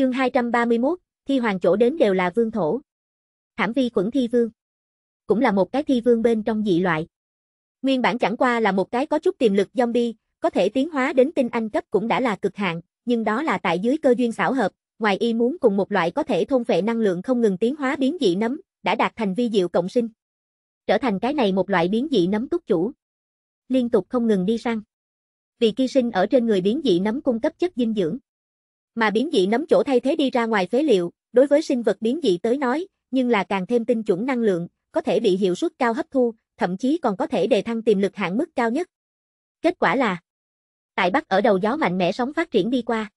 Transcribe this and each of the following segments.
Chương 231, thi hoàng chỗ đến đều là vương thổ. thảm vi khuẩn thi vương. Cũng là một cái thi vương bên trong dị loại. Nguyên bản chẳng qua là một cái có chút tiềm lực zombie, có thể tiến hóa đến tinh anh cấp cũng đã là cực hạn, nhưng đó là tại dưới cơ duyên xảo hợp, ngoài y muốn cùng một loại có thể thôn vệ năng lượng không ngừng tiến hóa biến dị nấm, đã đạt thành vi diệu cộng sinh. Trở thành cái này một loại biến dị nấm túc chủ. Liên tục không ngừng đi săn. Vì ký sinh ở trên người biến dị nấm cung cấp chất dinh dưỡng mà biến dị nấm chỗ thay thế đi ra ngoài phế liệu, đối với sinh vật biến dị tới nói, nhưng là càng thêm tinh chuẩn năng lượng, có thể bị hiệu suất cao hấp thu, thậm chí còn có thể đề thăng tiềm lực hạn mức cao nhất. Kết quả là, tại Bắc ở đầu gió mạnh mẽ sóng phát triển đi qua.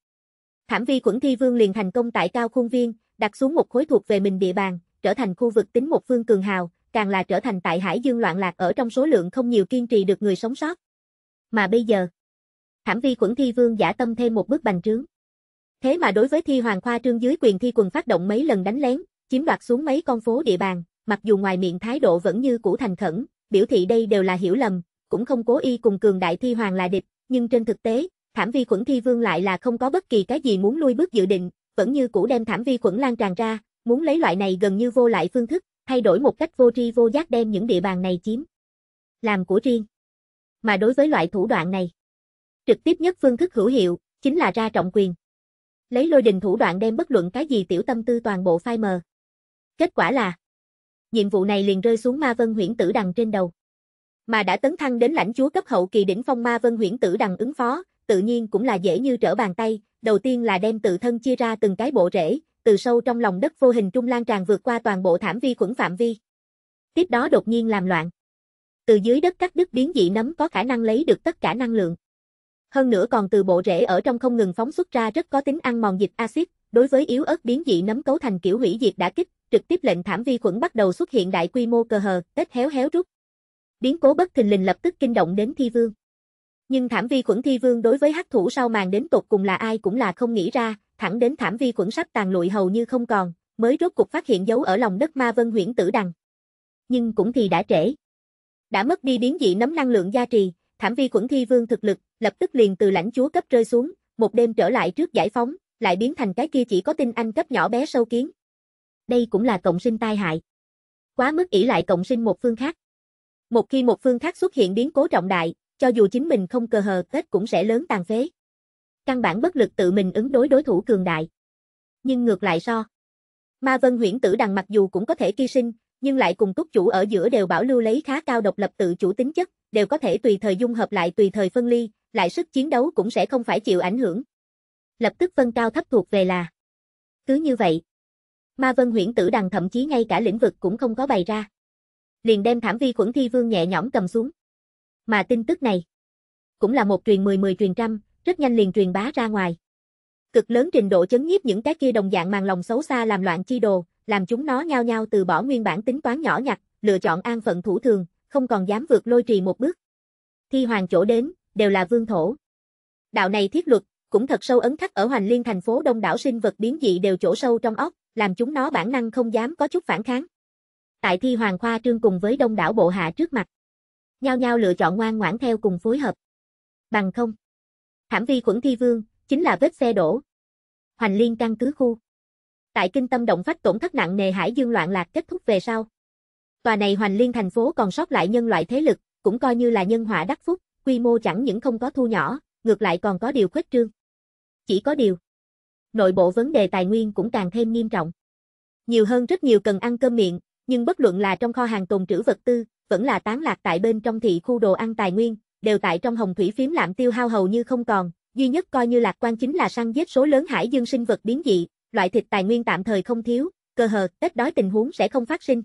Thảm vi khuẩn thi vương liền thành công tại cao khuôn viên, đặt xuống một khối thuộc về mình địa bàn, trở thành khu vực tính một phương cường hào, càng là trở thành tại hải dương loạn lạc ở trong số lượng không nhiều kiên trì được người sống sót. Mà bây giờ, thảm vi khuẩn thi vương giả tâm thêm một bước bành trướng. Thế mà đối với thi hoàng khoa trương dưới quyền thi quần phát động mấy lần đánh lén, chiếm đoạt xuống mấy con phố địa bàn, mặc dù ngoài miệng thái độ vẫn như cũ thành khẩn, biểu thị đây đều là hiểu lầm, cũng không cố ý cùng cường đại thi hoàng là địch, nhưng trên thực tế, thảm vi khuẩn thi vương lại là không có bất kỳ cái gì muốn lui bước dự định, vẫn như cũ đem thảm vi khuẩn lan tràn ra, muốn lấy loại này gần như vô lại phương thức, thay đổi một cách vô tri vô giác đem những địa bàn này chiếm. Làm của riêng. Mà đối với loại thủ đoạn này, trực tiếp nhất phương thức hữu hiệu, chính là ra trọng quyền lấy lôi đình thủ đoạn đem bất luận cái gì tiểu tâm tư toàn bộ phai mờ. Kết quả là, nhiệm vụ này liền rơi xuống Ma Vân Huyễn Tử Đằng trên đầu. Mà đã tấn thăng đến lãnh chúa cấp hậu kỳ đỉnh phong Ma Vân Huyễn Tử Đằng ứng phó, tự nhiên cũng là dễ như trở bàn tay, đầu tiên là đem tự thân chia ra từng cái bộ rễ, từ sâu trong lòng đất vô hình trung lan tràn vượt qua toàn bộ thảm vi khuẩn phạm vi. Tiếp đó đột nhiên làm loạn. Từ dưới đất cắt đứt biến dị nấm có khả năng lấy được tất cả năng lượng hơn nữa còn từ bộ rễ ở trong không ngừng phóng xuất ra rất có tính ăn mòn dịch axit, đối với yếu ớt biến dị nấm cấu thành kiểu hủy diệt đã kích, trực tiếp lệnh thảm vi khuẩn bắt đầu xuất hiện đại quy mô cờ hờ, tết héo héo rút. Biến cố bất thình lình lập tức kinh động đến thi vương. Nhưng thảm vi khuẩn thi vương đối với hắc thủ sau màn đến tột cùng là ai cũng là không nghĩ ra, thẳng đến thảm vi khuẩn sắp tàn lụi hầu như không còn, mới rốt cục phát hiện dấu ở lòng đất ma vân huyễn tử đằng. Nhưng cũng thì đã trễ. Đã mất đi biến dị nấm năng lượng gia trì, thảm vi khuẩn thi vương thực lực lập tức liền từ lãnh chúa cấp rơi xuống, một đêm trở lại trước giải phóng, lại biến thành cái kia chỉ có tinh anh cấp nhỏ bé sâu kiến. Đây cũng là cộng sinh tai hại. Quá mức ỷ lại cộng sinh một phương khác. Một khi một phương khác xuất hiện biến cố trọng đại, cho dù chính mình không cơ hờ tết cũng sẽ lớn tàn phế. Căn bản bất lực tự mình ứng đối đối thủ cường đại. Nhưng ngược lại so. Ma Vân huyễn tử đằng mặc dù cũng có thể hy sinh, nhưng lại cùng túc chủ ở giữa đều bảo lưu lấy khá cao độc lập tự chủ tính chất, đều có thể tùy thời dung hợp lại tùy thời phân ly, lại sức chiến đấu cũng sẽ không phải chịu ảnh hưởng. Lập tức vân cao thấp thuộc về là. Cứ như vậy, Ma Vân Huyễn Tử Đằng thậm chí ngay cả lĩnh vực cũng không có bày ra. Liền đem thảm vi khuẩn thi vương nhẹ nhõm cầm xuống. Mà tin tức này, cũng là một truyền mười mười truyền trăm, rất nhanh liền truyền bá ra ngoài. Cực lớn trình độ chấn nhiếp những cái kia đồng dạng màng lòng xấu xa làm loạn chi đồ, làm chúng nó nhao nhao từ bỏ nguyên bản tính toán nhỏ nhặt, lựa chọn an phận thủ thường, không còn dám vượt lôi trì một bước. Thi hoàng chỗ đến, đều là vương thổ. Đạo này thiết luật, cũng thật sâu ấn khắc ở Hoành Liên thành phố đông đảo sinh vật biến dị đều chỗ sâu trong óc, làm chúng nó bản năng không dám có chút phản kháng. Tại thi Hoàng Khoa Trương cùng với đông đảo bộ hạ trước mặt, nhao nhao lựa chọn ngoan ngoãn theo cùng phối hợp. Bằng không, thảm vi khuẩn thi vương, chính là vết xe đổ. Hoành Liên căn cứ khu. Tại kinh tâm động phách tổn thất nặng nề hải dương loạn lạc kết thúc về sau. Tòa này Hoành Liên thành phố còn sót lại nhân loại thế lực, cũng coi như là nhân họa đắc phúc, quy mô chẳng những không có thu nhỏ, ngược lại còn có điều khuếch trương. Chỉ có điều, nội bộ vấn đề tài nguyên cũng càng thêm nghiêm trọng. Nhiều hơn rất nhiều cần ăn cơm miệng, nhưng bất luận là trong kho hàng tồn trữ vật tư, vẫn là tán lạc tại bên trong thị khu đồ ăn tài nguyên, đều tại trong hồng thủy phím lạm tiêu hao hầu như không còn, duy nhất coi như lạc quan chính là săn giết số lớn hải dương sinh vật biến dị, loại thịt tài nguyên tạm thời không thiếu, cơ hờ, ít đói tình huống sẽ không phát sinh.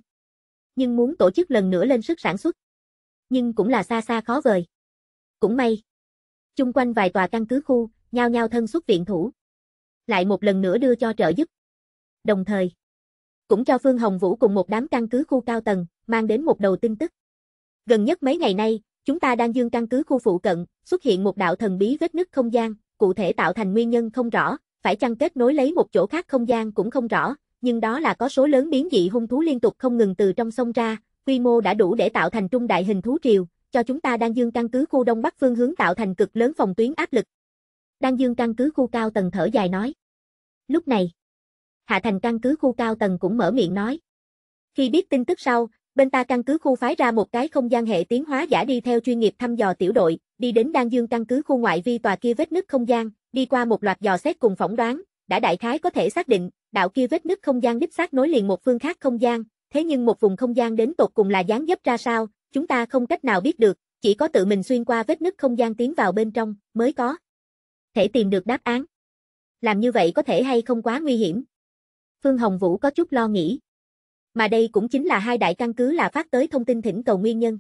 Nhưng muốn tổ chức lần nữa lên sức sản xuất, nhưng cũng là xa xa khó vời. Cũng may. Chung quanh vài tòa căn cứ khu, nhao nhao thân xuất viện thủ. Lại một lần nữa đưa cho trợ giúp. Đồng thời, cũng cho Phương Hồng Vũ cùng một đám căn cứ khu cao tầng, mang đến một đầu tin tức. Gần nhất mấy ngày nay, chúng ta đang dương căn cứ khu phụ cận, xuất hiện một đạo thần bí vết nứt không gian, cụ thể tạo thành nguyên nhân không rõ, phải chăng kết nối lấy một chỗ khác không gian cũng không rõ, nhưng đó là có số lớn biến dị hung thú liên tục không ngừng từ trong sông ra, quy mô đã đủ để tạo thành trung đại hình thú triều, cho chúng ta đang dương căn cứ khu đông bắc phương hướng tạo thành cực lớn phòng tuyến áp lực. Đang dương căn cứ khu cao tầng thở dài nói. Lúc này, Hạ Thành căn cứ khu cao tầng cũng mở miệng nói. Khi biết tin tức sau, bên ta căn cứ khu phái ra một cái không gian hệ tiến hóa giả đi theo chuyên nghiệp thăm dò tiểu đội, đi đến Đan Dương căn cứ khu ngoại vi tòa kia vết nứt không gian, đi qua một loạt dò xét cùng phỏng đoán, đã đại khái có thể xác định, đạo kia vết nứt không gian đích xác nối liền một phương khác không gian, thế nhưng một vùng không gian đến tột cùng là dáng dấp ra sao, chúng ta không cách nào biết được, chỉ có tự mình xuyên qua vết nứt không gian tiến vào bên trong, mới có. Thể tìm được đáp án. Làm như vậy có thể hay không quá nguy hiểm. Phương Hồng Vũ có chút lo nghĩ. Mà đây cũng chính là hai đại căn cứ là phát tới thông tin thỉnh cầu nguyên nhân.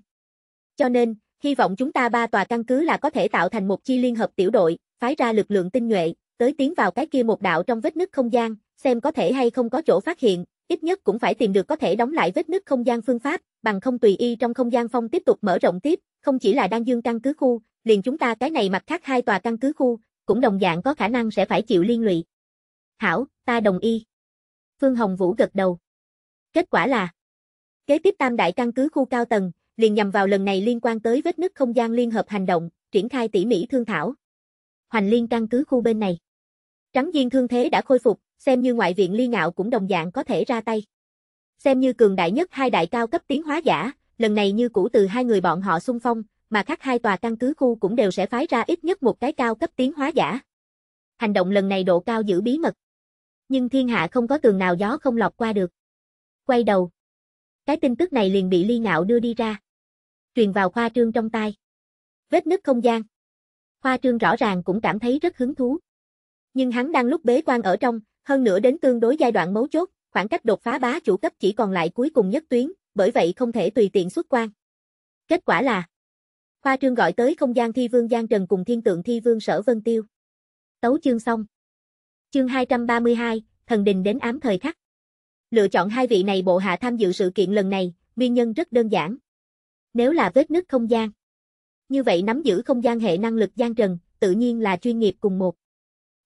Cho nên, hy vọng chúng ta ba tòa căn cứ là có thể tạo thành một chi liên hợp tiểu đội, phái ra lực lượng tinh nhuệ, tới tiến vào cái kia một đạo trong vết nứt không gian, xem có thể hay không có chỗ phát hiện, ít nhất cũng phải tìm được có thể đóng lại vết nứt không gian phương pháp, bằng không tùy y trong không gian phong tiếp tục mở rộng tiếp, không chỉ là đang dương căn cứ khu, liền chúng ta cái này mặt khác hai tòa căn cứ khu, cũng đồng dạng có khả năng sẽ phải chịu liên lụy. Hảo, ta đồng ý. Phương Hồng Vũ gật đầu. Kết quả là Kế tiếp tam đại căn cứ khu cao tầng, liền nhằm vào lần này liên quan tới vết nứt không gian liên hợp hành động, triển khai tỉ mỉ thương thảo. Hoành liên căn cứ khu bên này. Trắng Diên thương thế đã khôi phục, xem như ngoại viện ly ngạo cũng đồng dạng có thể ra tay xem như cường đại nhất hai đại cao cấp tiến hóa giả, lần này như cũ từ hai người bọn họ xung phong, mà các hai tòa căn cứ khu cũng đều sẽ phái ra ít nhất một cái cao cấp tiến hóa giả. Hành động lần này độ cao giữ bí mật. Nhưng thiên hạ không có tường nào gió không lọt qua được. Quay đầu. Cái tin tức này liền bị ly ngạo đưa đi ra. Truyền vào khoa trương trong tai. Vết nứt không gian. Khoa trương rõ ràng cũng cảm thấy rất hứng thú. Nhưng hắn đang lúc bế quan ở trong, hơn nữa đến tương đối giai đoạn mấu chốt, khoảng cách đột phá bá chủ cấp chỉ còn lại cuối cùng nhất tuyến, bởi vậy không thể tùy tiện xuất quan. Kết quả là Khoa trương gọi tới không gian thi vương Giang Trần cùng thiên tượng thi vương Sở Vân Tiêu. Tấu chương xong. Chương 232, thần đình đến ám thời khắc. Lựa chọn hai vị này bộ hạ tham dự sự kiện lần này, nguyên nhân rất đơn giản. Nếu là vết nứt không gian, như vậy nắm giữ không gian hệ năng lực Giang Trần, tự nhiên là chuyên nghiệp cùng một.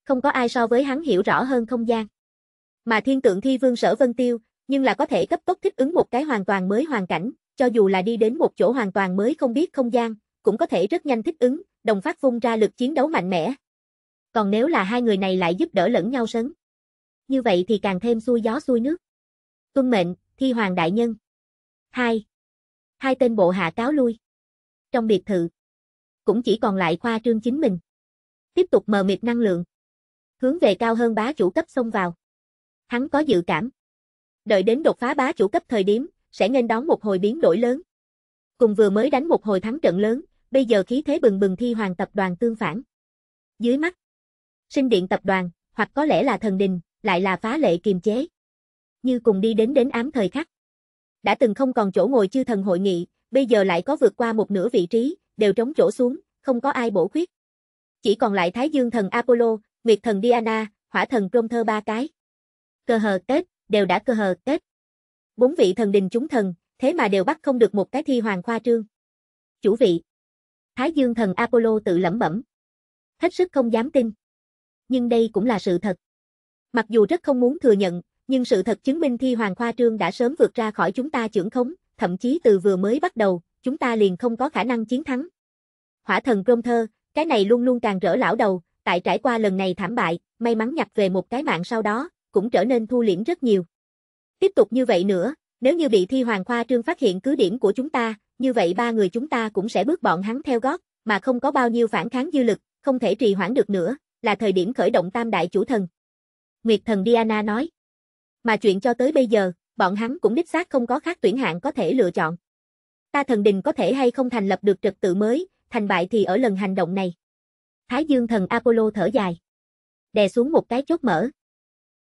Không có ai so với hắn hiểu rõ hơn không gian. Mà thiên tượng thi vương sở vân tiêu, nhưng là có thể cấp tốc thích ứng một cái hoàn toàn mới hoàn cảnh, cho dù là đi đến một chỗ hoàn toàn mới không biết không gian, cũng có thể rất nhanh thích ứng, đồng phát vung ra lực chiến đấu mạnh mẽ. Còn nếu là hai người này lại giúp đỡ lẫn nhau sấn. Như vậy thì càng thêm xuôi gió xuôi nước. Tuân mệnh, thi hoàng đại nhân. hai Hai tên bộ hạ cáo lui. Trong biệt thự, cũng chỉ còn lại khoa trương chính mình. Tiếp tục mờ mịt năng lượng. Hướng về cao hơn bá chủ cấp xông vào hắn có dự cảm. Đợi đến đột phá bá chủ cấp thời điểm, sẽ nên đón một hồi biến đổi lớn. Cùng vừa mới đánh một hồi thắng trận lớn, bây giờ khí thế bừng bừng thi hoàng tập đoàn tương phản. Dưới mắt, sinh điện tập đoàn, hoặc có lẽ là thần đình, lại là phá lệ kiềm chế. Như cùng đi đến đến ám thời khắc. Đã từng không còn chỗ ngồi chư thần hội nghị, bây giờ lại có vượt qua một nửa vị trí, đều trống chỗ xuống, không có ai bổ khuyết. Chỉ còn lại Thái Dương thần Apollo, Nguyệt thần Diana, Hỏa thần Prompter ba cái cơ hờ kết, đều đã cơ hờ kết. Bốn vị thần đình chúng thần, thế mà đều bắt không được một cái thi hoàng khoa trương. Chủ vị. Thái dương thần Apollo tự lẩm bẩm. Hết sức không dám tin. Nhưng đây cũng là sự thật. Mặc dù rất không muốn thừa nhận, nhưng sự thật chứng minh thi hoàng khoa trương đã sớm vượt ra khỏi chúng ta trưởng khống, thậm chí từ vừa mới bắt đầu, chúng ta liền không có khả năng chiến thắng. Hỏa thần Rôm Thơ, cái này luôn luôn càng rỡ lão đầu, tại trải qua lần này thảm bại, may mắn nhặt về một cái mạng sau đó, cũng trở nên thu liễm rất nhiều. Tiếp tục như vậy nữa, nếu như bị thi hoàng khoa trương phát hiện cứ điểm của chúng ta, như vậy ba người chúng ta cũng sẽ bước bọn hắn theo gót, mà không có bao nhiêu phản kháng dư lực, không thể trì hoãn được nữa, là thời điểm khởi động tam đại chủ thần. Nguyệt thần Diana nói. Mà chuyện cho tới bây giờ, bọn hắn cũng đích xác không có khác tuyển hạng có thể lựa chọn. Ta thần đình có thể hay không thành lập được trật tự mới, thành bại thì ở lần hành động này. Thái dương thần Apollo thở dài. Đè xuống một cái chốt mở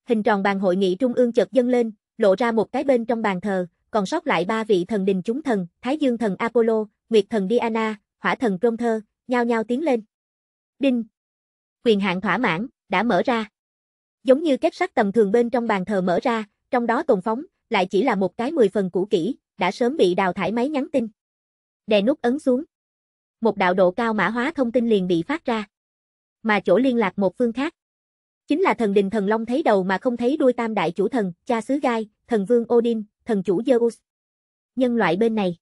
hình tròn bàn hội nghị trung ương chợt dâng lên, lộ ra một cái bên trong bàn thờ, còn sót lại ba vị thần đình chúng thần, Thái Dương thần Apollo, Nguyệt thần Diana, Hỏa thần Thơ, nhao nhao tiến lên. Đinh. Quyền hạn thỏa mãn đã mở ra. Giống như kết sắt tầm thường bên trong bàn thờ mở ra, trong đó tồn phóng lại chỉ là một cái mười phần cũ kỹ, đã sớm bị đào thải máy nhắn tin. Đè nút ấn xuống. Một đạo độ cao mã hóa thông tin liền bị phát ra. Mà chỗ liên lạc một phương khác, chính là thần đình thần long thấy đầu mà không thấy đuôi tam đại chủ thần, cha xứ gai, thần vương Odin, thần chủ Zeus. Nhân loại bên này.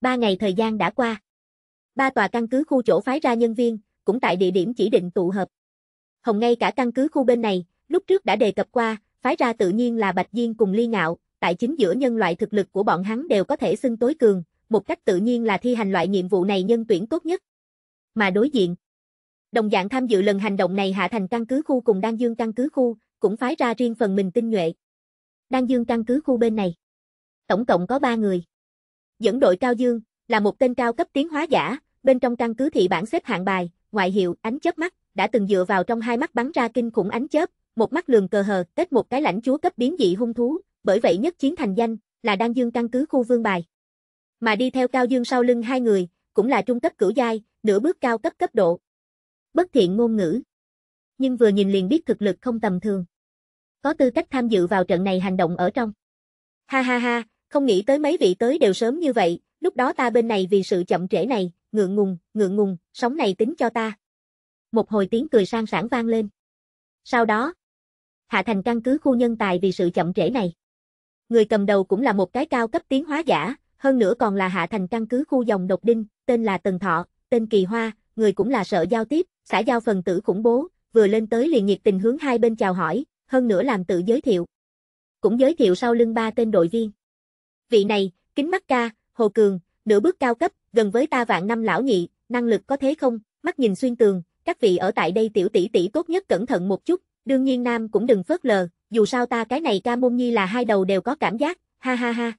Ba ngày thời gian đã qua. Ba tòa căn cứ khu chỗ phái ra nhân viên, cũng tại địa điểm chỉ định tụ hợp. Hồng ngay cả căn cứ khu bên này, lúc trước đã đề cập qua, phái ra tự nhiên là Bạch Diên cùng Ly Ngạo, tại chính giữa nhân loại thực lực của bọn hắn đều có thể xưng tối cường, một cách tự nhiên là thi hành loại nhiệm vụ này nhân tuyển tốt nhất. Mà đối diện, Đồng dạng tham dự lần hành động này Hạ Thành căn cứ khu cùng Đan Dương căn cứ khu, cũng phái ra riêng phần mình tinh nhuệ. Đan Dương căn cứ khu bên này, tổng cộng có 3 người. Dẫn đội Cao Dương là một tên cao cấp tiến hóa giả, bên trong căn cứ thị bản xếp hạng bài, ngoại hiệu ánh chớp mắt, đã từng dựa vào trong hai mắt bắn ra kinh khủng ánh chớp, một mắt lường cờ hờ, kết một cái lãnh chúa cấp biến dị hung thú, bởi vậy nhất chiến thành danh, là Đan Dương căn cứ khu vương bài. Mà đi theo Cao Dương sau lưng hai người, cũng là trung cấp cửu giai, nửa bước cao cấp cấp độ bất thiện ngôn ngữ. Nhưng vừa nhìn liền biết thực lực không tầm thường. Có tư cách tham dự vào trận này hành động ở trong. Ha ha ha, không nghĩ tới mấy vị tới đều sớm như vậy, lúc đó ta bên này vì sự chậm trễ này, ngượng ngùng, ngượng ngùng, sóng này tính cho ta. Một hồi tiếng cười sang sảng vang lên. Sau đó, Hạ Thành căn cứ khu nhân tài vì sự chậm trễ này. Người cầm đầu cũng là một cái cao cấp tiến hóa giả, hơn nữa còn là Hạ Thành căn cứ khu dòng độc đinh, tên là Tần Thọ, tên Kỳ Hoa, người cũng là sợ giao tiếp, xã giao phần tử khủng bố, vừa lên tới liền nhiệt tình hướng hai bên chào hỏi, hơn nữa làm tự giới thiệu. Cũng giới thiệu sau lưng ba tên đội viên. Vị này, kính mắt ca, Hồ Cường, nửa bước cao cấp, gần với ta vạn năm lão nhị, năng lực có thế không, mắt nhìn xuyên tường, các vị ở tại đây tiểu tỷ tỷ tốt nhất cẩn thận một chút, đương nhiên nam cũng đừng phớt lờ, dù sao ta cái này ca môn nhi là hai đầu đều có cảm giác, ha ha ha.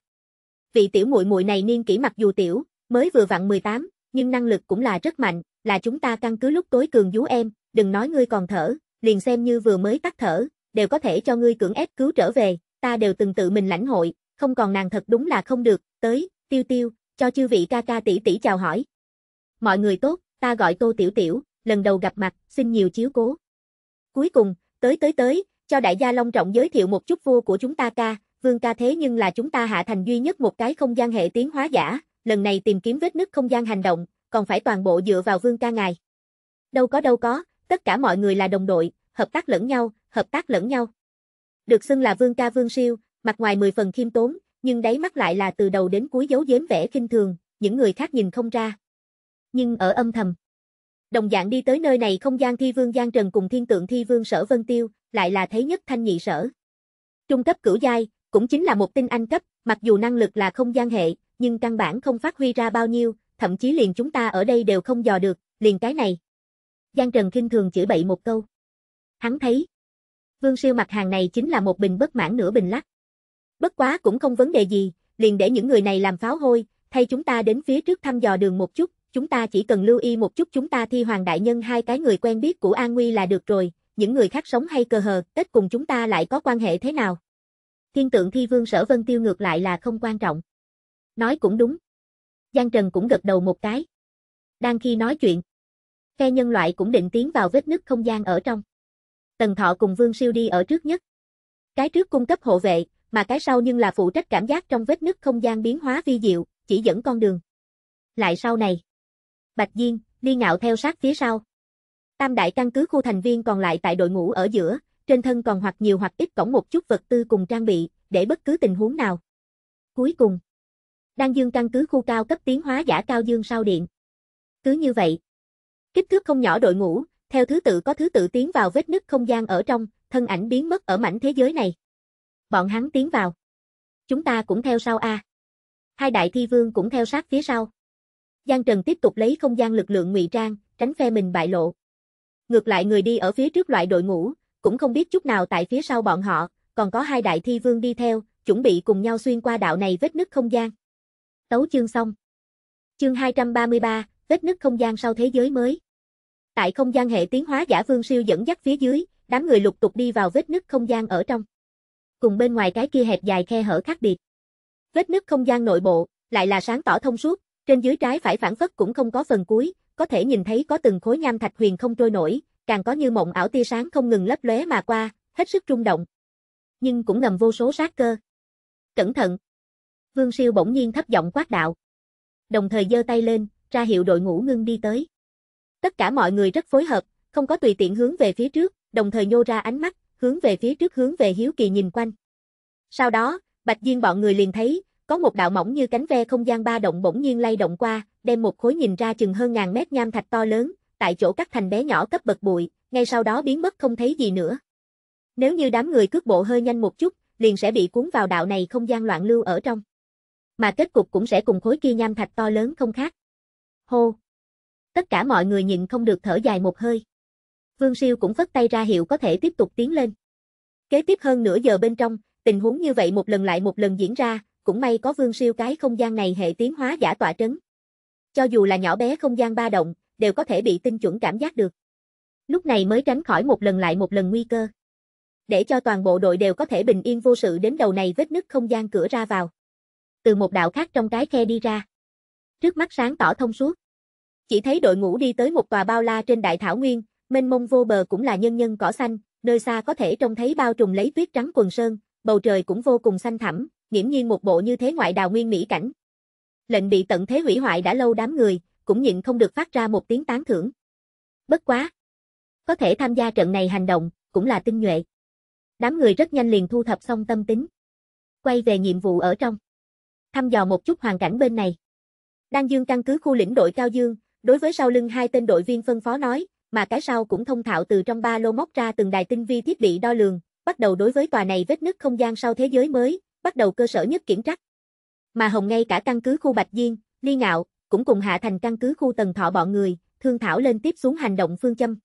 Vị tiểu muội muội này niên kỷ mặc dù tiểu, mới vừa vặn 18, nhưng năng lực cũng là rất mạnh, là chúng ta căn cứ lúc tối cường dú em, đừng nói ngươi còn thở, liền xem như vừa mới tắt thở, đều có thể cho ngươi cưỡng ép cứu trở về, ta đều từng tự mình lãnh hội, không còn nàng thật đúng là không được, tới, tiêu tiêu, cho chư vị ca ca tỷ tỷ chào hỏi. Mọi người tốt, ta gọi Tô Tiểu Tiểu, lần đầu gặp mặt, xin nhiều chiếu cố. Cuối cùng, tới tới tới, cho đại gia long trọng giới thiệu một chút vua của chúng ta ca, vương ca thế nhưng là chúng ta hạ thành duy nhất một cái không gian hệ tiến hóa giả, lần này tìm kiếm vết nứt không gian hành động, còn phải toàn bộ dựa vào vương ca ngài. Đâu có đâu có, tất cả mọi người là đồng đội, hợp tác lẫn nhau, hợp tác lẫn nhau. Được xưng là vương ca vương siêu, mặt ngoài mười phần khiêm tốn, nhưng đáy mắt lại là từ đầu đến cuối dấu dếm vẻ kinh thường, những người khác nhìn không ra. Nhưng ở âm thầm. Đồng dạng đi tới nơi này không gian thi vương Giang Trần cùng thiên tượng thi vương sở Vân Tiêu, lại là thấy nhất thanh nhị sở. Trung cấp cửu giai, cũng chính là một tinh anh cấp, mặc dù năng lực là không gian hệ, nhưng căn bản không phát huy ra bao nhiêu, thậm chí liền chúng ta ở đây đều không dò được, liền cái này. Giang Trần kinh thường chửi bậy một câu. Hắn thấy, Vương Siêu mặt hàng này chính là một bình bất mãn nửa bình lắc. Bất quá cũng không vấn đề gì, liền để những người này làm pháo hôi, thay chúng ta đến phía trước thăm dò đường một chút, chúng ta chỉ cần lưu ý một chút chúng ta thi hoàng đại nhân hai cái người quen biết của An Nguy là được rồi, những người khác sống hay cơ hờ, tết cùng chúng ta lại có quan hệ thế nào. Thiên tượng thi vương sở vân tiêu ngược lại là không quan trọng. Nói cũng đúng. Giang Trần cũng gật đầu một cái. Đang khi nói chuyện, phe nhân loại cũng định tiến vào vết nứt không gian ở trong. Tần Thọ cùng Vương Siêu đi ở trước nhất. Cái trước cung cấp hộ vệ, mà cái sau nhưng là phụ trách cảm giác trong vết nứt không gian biến hóa vi diệu, chỉ dẫn con đường. Lại sau này, Bạch Diên, Ly Ngạo theo sát phía sau. Tam đại căn cứ khu thành viên còn lại tại đội ngũ ở giữa, trên thân còn hoặc nhiều hoặc ít cổng một chút vật tư cùng trang bị, để bất cứ tình huống nào. Cuối cùng, Đan Dương căn cứ khu cao cấp tiến hóa giả Cao Dương sau điện. Cứ như vậy, kích thước không nhỏ đội ngũ, theo thứ tự có thứ tự tiến vào vết nứt không gian ở trong, thân ảnh biến mất ở mảnh thế giới này. Bọn hắn tiến vào. Chúng ta cũng theo sau a. Hai đại thi vương cũng theo sát phía sau. Giang Trần tiếp tục lấy không gian lực lượng ngụy trang, tránh phe mình bại lộ. Ngược lại người đi ở phía trước loại đội ngũ, cũng không biết chút nào tại phía sau bọn họ, còn có hai đại thi vương đi theo, chuẩn bị cùng nhau xuyên qua đạo này vết nứt không gian. Tấu chương xong. Chương 233, vết nứt không gian sau thế giới mới. Tại không gian hệ tiến hóa giả Vương Siêu dẫn dắt phía dưới, đám người lục tục đi vào vết nứt không gian ở trong. Cùng bên ngoài cái kia hẹp dài khe hở khác biệt. Vết nứt không gian nội bộ lại là sáng tỏ thông suốt, trên dưới trái phải phản phất cũng không có phần cuối, có thể nhìn thấy có từng khối nham thạch huyền không trôi nổi, càng có như mộng ảo tia sáng không ngừng lấp lóe mà qua, hết sức rung động. Nhưng cũng ngầm vô số sát cơ. Cẩn thận, Vương Siêu bỗng nhiên thấp giọng quát đạo. Đồng thời giơ tay lên, ra hiệu đội ngũ ngưng đi tới. Tất cả mọi người rất phối hợp, không có tùy tiện hướng về phía trước, đồng thời nhô ra ánh mắt, hướng về phía trước hướng về Hiếu Kỳ nhìn quanh. Sau đó, Bạch Diên bọn người liền thấy, có một đạo mỏng như cánh ve không gian ba động bỗng nhiên lay động qua, đem một khối nhìn ra chừng hơn ngàn mét nham thạch to lớn, tại chỗ cắt thành bé nhỏ cấp bậc bụi, ngay sau đó biến mất không thấy gì nữa. Nếu như đám người cước bộ hơi nhanh một chút, liền sẽ bị cuốn vào đạo này không gian loạn lưu ở trong mà kết cục cũng sẽ cùng khối kia nham thạch to lớn không khác. Hô! Tất cả mọi người nhìn không được thở dài một hơi. Vương Siêu cũng vất tay ra hiệu có thể tiếp tục tiến lên. Kế tiếp hơn nửa giờ bên trong, tình huống như vậy một lần lại một lần diễn ra, cũng may có Vương Siêu cái không gian này hệ tiến hóa giả tỏa trấn. Cho dù là nhỏ bé không gian ba động, đều có thể bị tinh chuẩn cảm giác được. Lúc này mới tránh khỏi một lần lại một lần nguy cơ. Để cho toàn bộ đội đều có thể bình yên vô sự đến đầu này vết nứt không gian cửa ra vào từ một đạo khác trong cái khe đi ra. Trước mắt sáng tỏ thông suốt. Chỉ thấy đội ngũ đi tới một tòa bao la trên đại thảo nguyên, mênh mông vô bờ cũng là nhân nhân cỏ xanh, nơi xa có thể trông thấy bao trùng lấy tuyết trắng quần sơn, bầu trời cũng vô cùng xanh thẳm, nghiễm nhiên một bộ như thế ngoại đào nguyên mỹ cảnh. Lệnh bị tận thế hủy hoại đã lâu đám người, cũng nhịn không được phát ra một tiếng tán thưởng. Bất quá, có thể tham gia trận này hành động, cũng là tinh nhuệ. Đám người rất nhanh liền thu thập xong tâm tính. Quay về nhiệm vụ ở trong thăm dò một chút hoàn cảnh bên này. Đan Dương căn cứ khu lĩnh đội Cao Dương, đối với sau lưng hai tên đội viên phân phó nói, mà cái sau cũng thông thạo từ trong ba lô móc ra từng đài tinh vi thiết bị đo lường, bắt đầu đối với tòa này vết nứt không gian sau thế giới mới, bắt đầu cơ sở nhất kiểm trắc. Mà Hồng ngay cả căn cứ khu Bạch Diên, Ly Ngạo, cũng cùng hạ thành căn cứ khu Tần Thọ bọn người, thương thảo lên tiếp xuống hành động phương châm.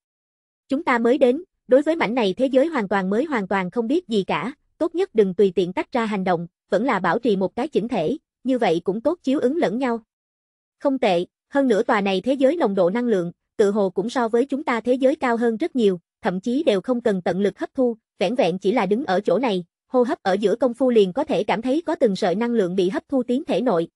Chúng ta mới đến, đối với mảnh này thế giới hoàn toàn mới hoàn toàn không biết gì cả, tốt nhất đừng tùy tiện tách ra hành động, vẫn là bảo trì một cái chỉnh thể, như vậy cũng tốt chiếu ứng lẫn nhau. Không tệ, hơn nữa tòa này thế giới nồng độ năng lượng, tự hồ cũng so với chúng ta thế giới cao hơn rất nhiều, thậm chí đều không cần tận lực hấp thu, vẻn vẹn chỉ là đứng ở chỗ này, hô hấp ở giữa công phu liền có thể cảm thấy có từng sợi năng lượng bị hấp thu tiến thể nội.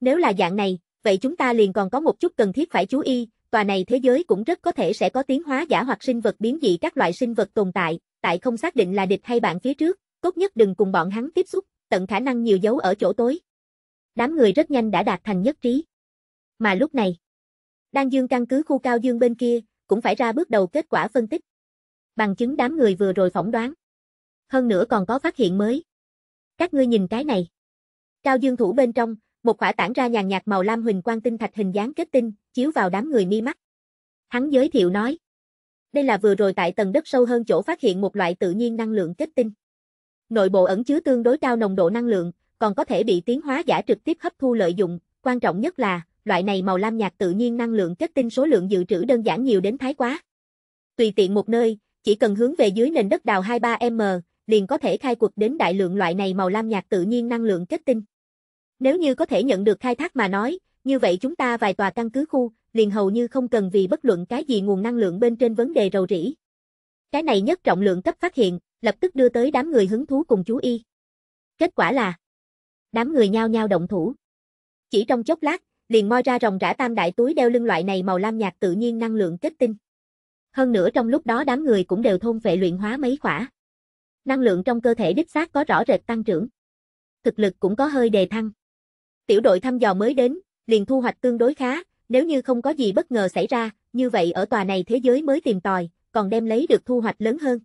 Nếu là dạng này, vậy chúng ta liền còn có một chút cần thiết phải chú ý, tòa này thế giới cũng rất có thể sẽ có tiến hóa giả hoặc sinh vật biến dị các loại sinh vật tồn tại, tại không xác định là địch hay bạn phía trước, tốt nhất đừng cùng bọn hắn tiếp xúc, tận khả năng nhiều dấu ở chỗ tối. Đám người rất nhanh đã đạt thành nhất trí. Mà lúc này, Đan Dương căn cứ khu cao dương bên kia, cũng phải ra bước đầu kết quả phân tích. Bằng chứng đám người vừa rồi phỏng đoán. Hơn nữa còn có phát hiện mới. Các ngươi nhìn cái này. Cao dương thủ bên trong, một khỏa tản ra nhàn nhạt màu lam huỳnh quang tinh thạch hình dáng kết tinh, chiếu vào đám người mi mắt. Hắn giới thiệu nói. Đây là vừa rồi tại tầng đất sâu hơn chỗ phát hiện một loại tự nhiên năng lượng kết tinh. Nội bộ ẩn chứa tương đối cao nồng độ năng lượng, còn có thể bị tiến hóa giả trực tiếp hấp thu lợi dụng, quan trọng nhất là, loại này màu lam nhạt tự nhiên năng lượng kết tinh số lượng dự trữ đơn giản nhiều đến thái quá. Tùy tiện một nơi, chỉ cần hướng về dưới nền đất đào 23m, liền có thể khai quật đến đại lượng loại này màu lam nhạt tự nhiên năng lượng kết tinh. Nếu như có thể nhận được khai thác mà nói, như vậy chúng ta vài tòa căn cứ khu, liền hầu như không cần vì bất luận cái gì nguồn năng lượng bên trên vấn đề rầu rĩ. Cái này nhất trọng lượng cấp phát hiện, lập tức đưa tới đám người hứng thú cùng chú y. Kết quả là đám người nhao nhao động thủ. Chỉ trong chốc lát, liền moi ra rồng rã tam đại túi đeo lưng loại này màu lam nhạt tự nhiên năng lượng kết tinh. Hơn nữa trong lúc đó đám người cũng đều thôn vệ luyện hóa mấy khỏa. Năng lượng trong cơ thể đích xác có rõ rệt tăng trưởng. Thực lực cũng có hơi đề thăng. Tiểu đội thăm dò mới đến, liền thu hoạch tương đối khá, nếu như không có gì bất ngờ xảy ra, như vậy ở tòa này thế giới mới tìm tòi, còn đem lấy được thu hoạch lớn hơn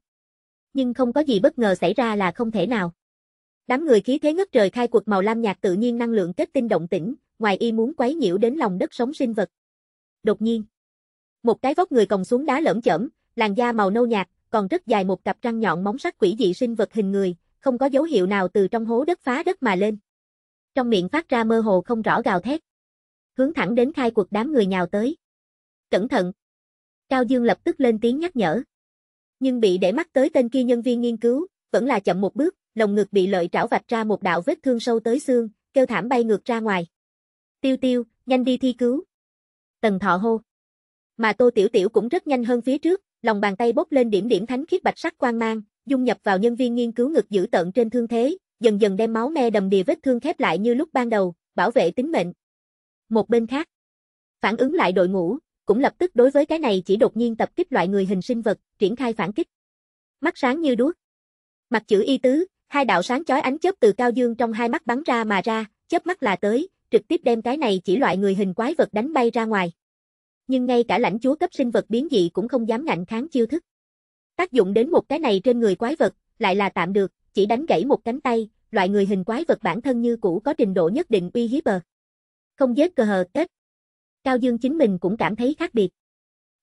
nhưng không có gì bất ngờ xảy ra là không thể nào. Đám người khí thế ngất trời khai cuộc màu lam nhạt tự nhiên năng lượng kết tinh động tĩnh, ngoài y muốn quấy nhiễu đến lòng đất sống sinh vật. Đột nhiên, một cái vóc người còng xuống đá lởm chởm, làn da màu nâu nhạt, còn rất dài một cặp răng nhọn móng sắc quỷ dị sinh vật hình người, không có dấu hiệu nào từ trong hố đất phá đất mà lên. Trong miệng phát ra mơ hồ không rõ gào thét. Hướng thẳng đến khai cuộc đám người nhào tới. Cẩn thận. Cao Dương lập tức lên tiếng nhắc nhở nhưng bị để mắt tới tên kia nhân viên nghiên cứu, vẫn là chậm một bước, lồng ngực bị lợi trảo vạch ra một đạo vết thương sâu tới xương, kêu thảm bay ngược ra ngoài. Tiêu tiêu, nhanh đi thi cứu. Tần thọ hô. Mà tô tiểu tiểu cũng rất nhanh hơn phía trước, lòng bàn tay bốc lên điểm điểm thánh khiết bạch sắc quang mang, dung nhập vào nhân viên nghiên cứu ngực giữ tận trên thương thế, dần dần đem máu me đầm đìa vết thương khép lại như lúc ban đầu, bảo vệ tính mệnh. Một bên khác, phản ứng lại đội ngũ, cũng lập tức đối với cái này chỉ đột nhiên tập kích loại người hình sinh vật, triển khai phản kích. Mắt sáng như đuốc. Mặt chữ y tứ, hai đạo sáng chói ánh chớp từ cao dương trong hai mắt bắn ra mà ra, chớp mắt là tới, trực tiếp đem cái này chỉ loại người hình quái vật đánh bay ra ngoài. Nhưng ngay cả lãnh chúa cấp sinh vật biến dị cũng không dám ngạnh kháng chiêu thức. Tác dụng đến một cái này trên người quái vật, lại là tạm được, chỉ đánh gãy một cánh tay, loại người hình quái vật bản thân như cũ có trình độ nhất định uy hiếp bờ. Không giết cơ hờ tết, Cao Dương chính mình cũng cảm thấy khác biệt.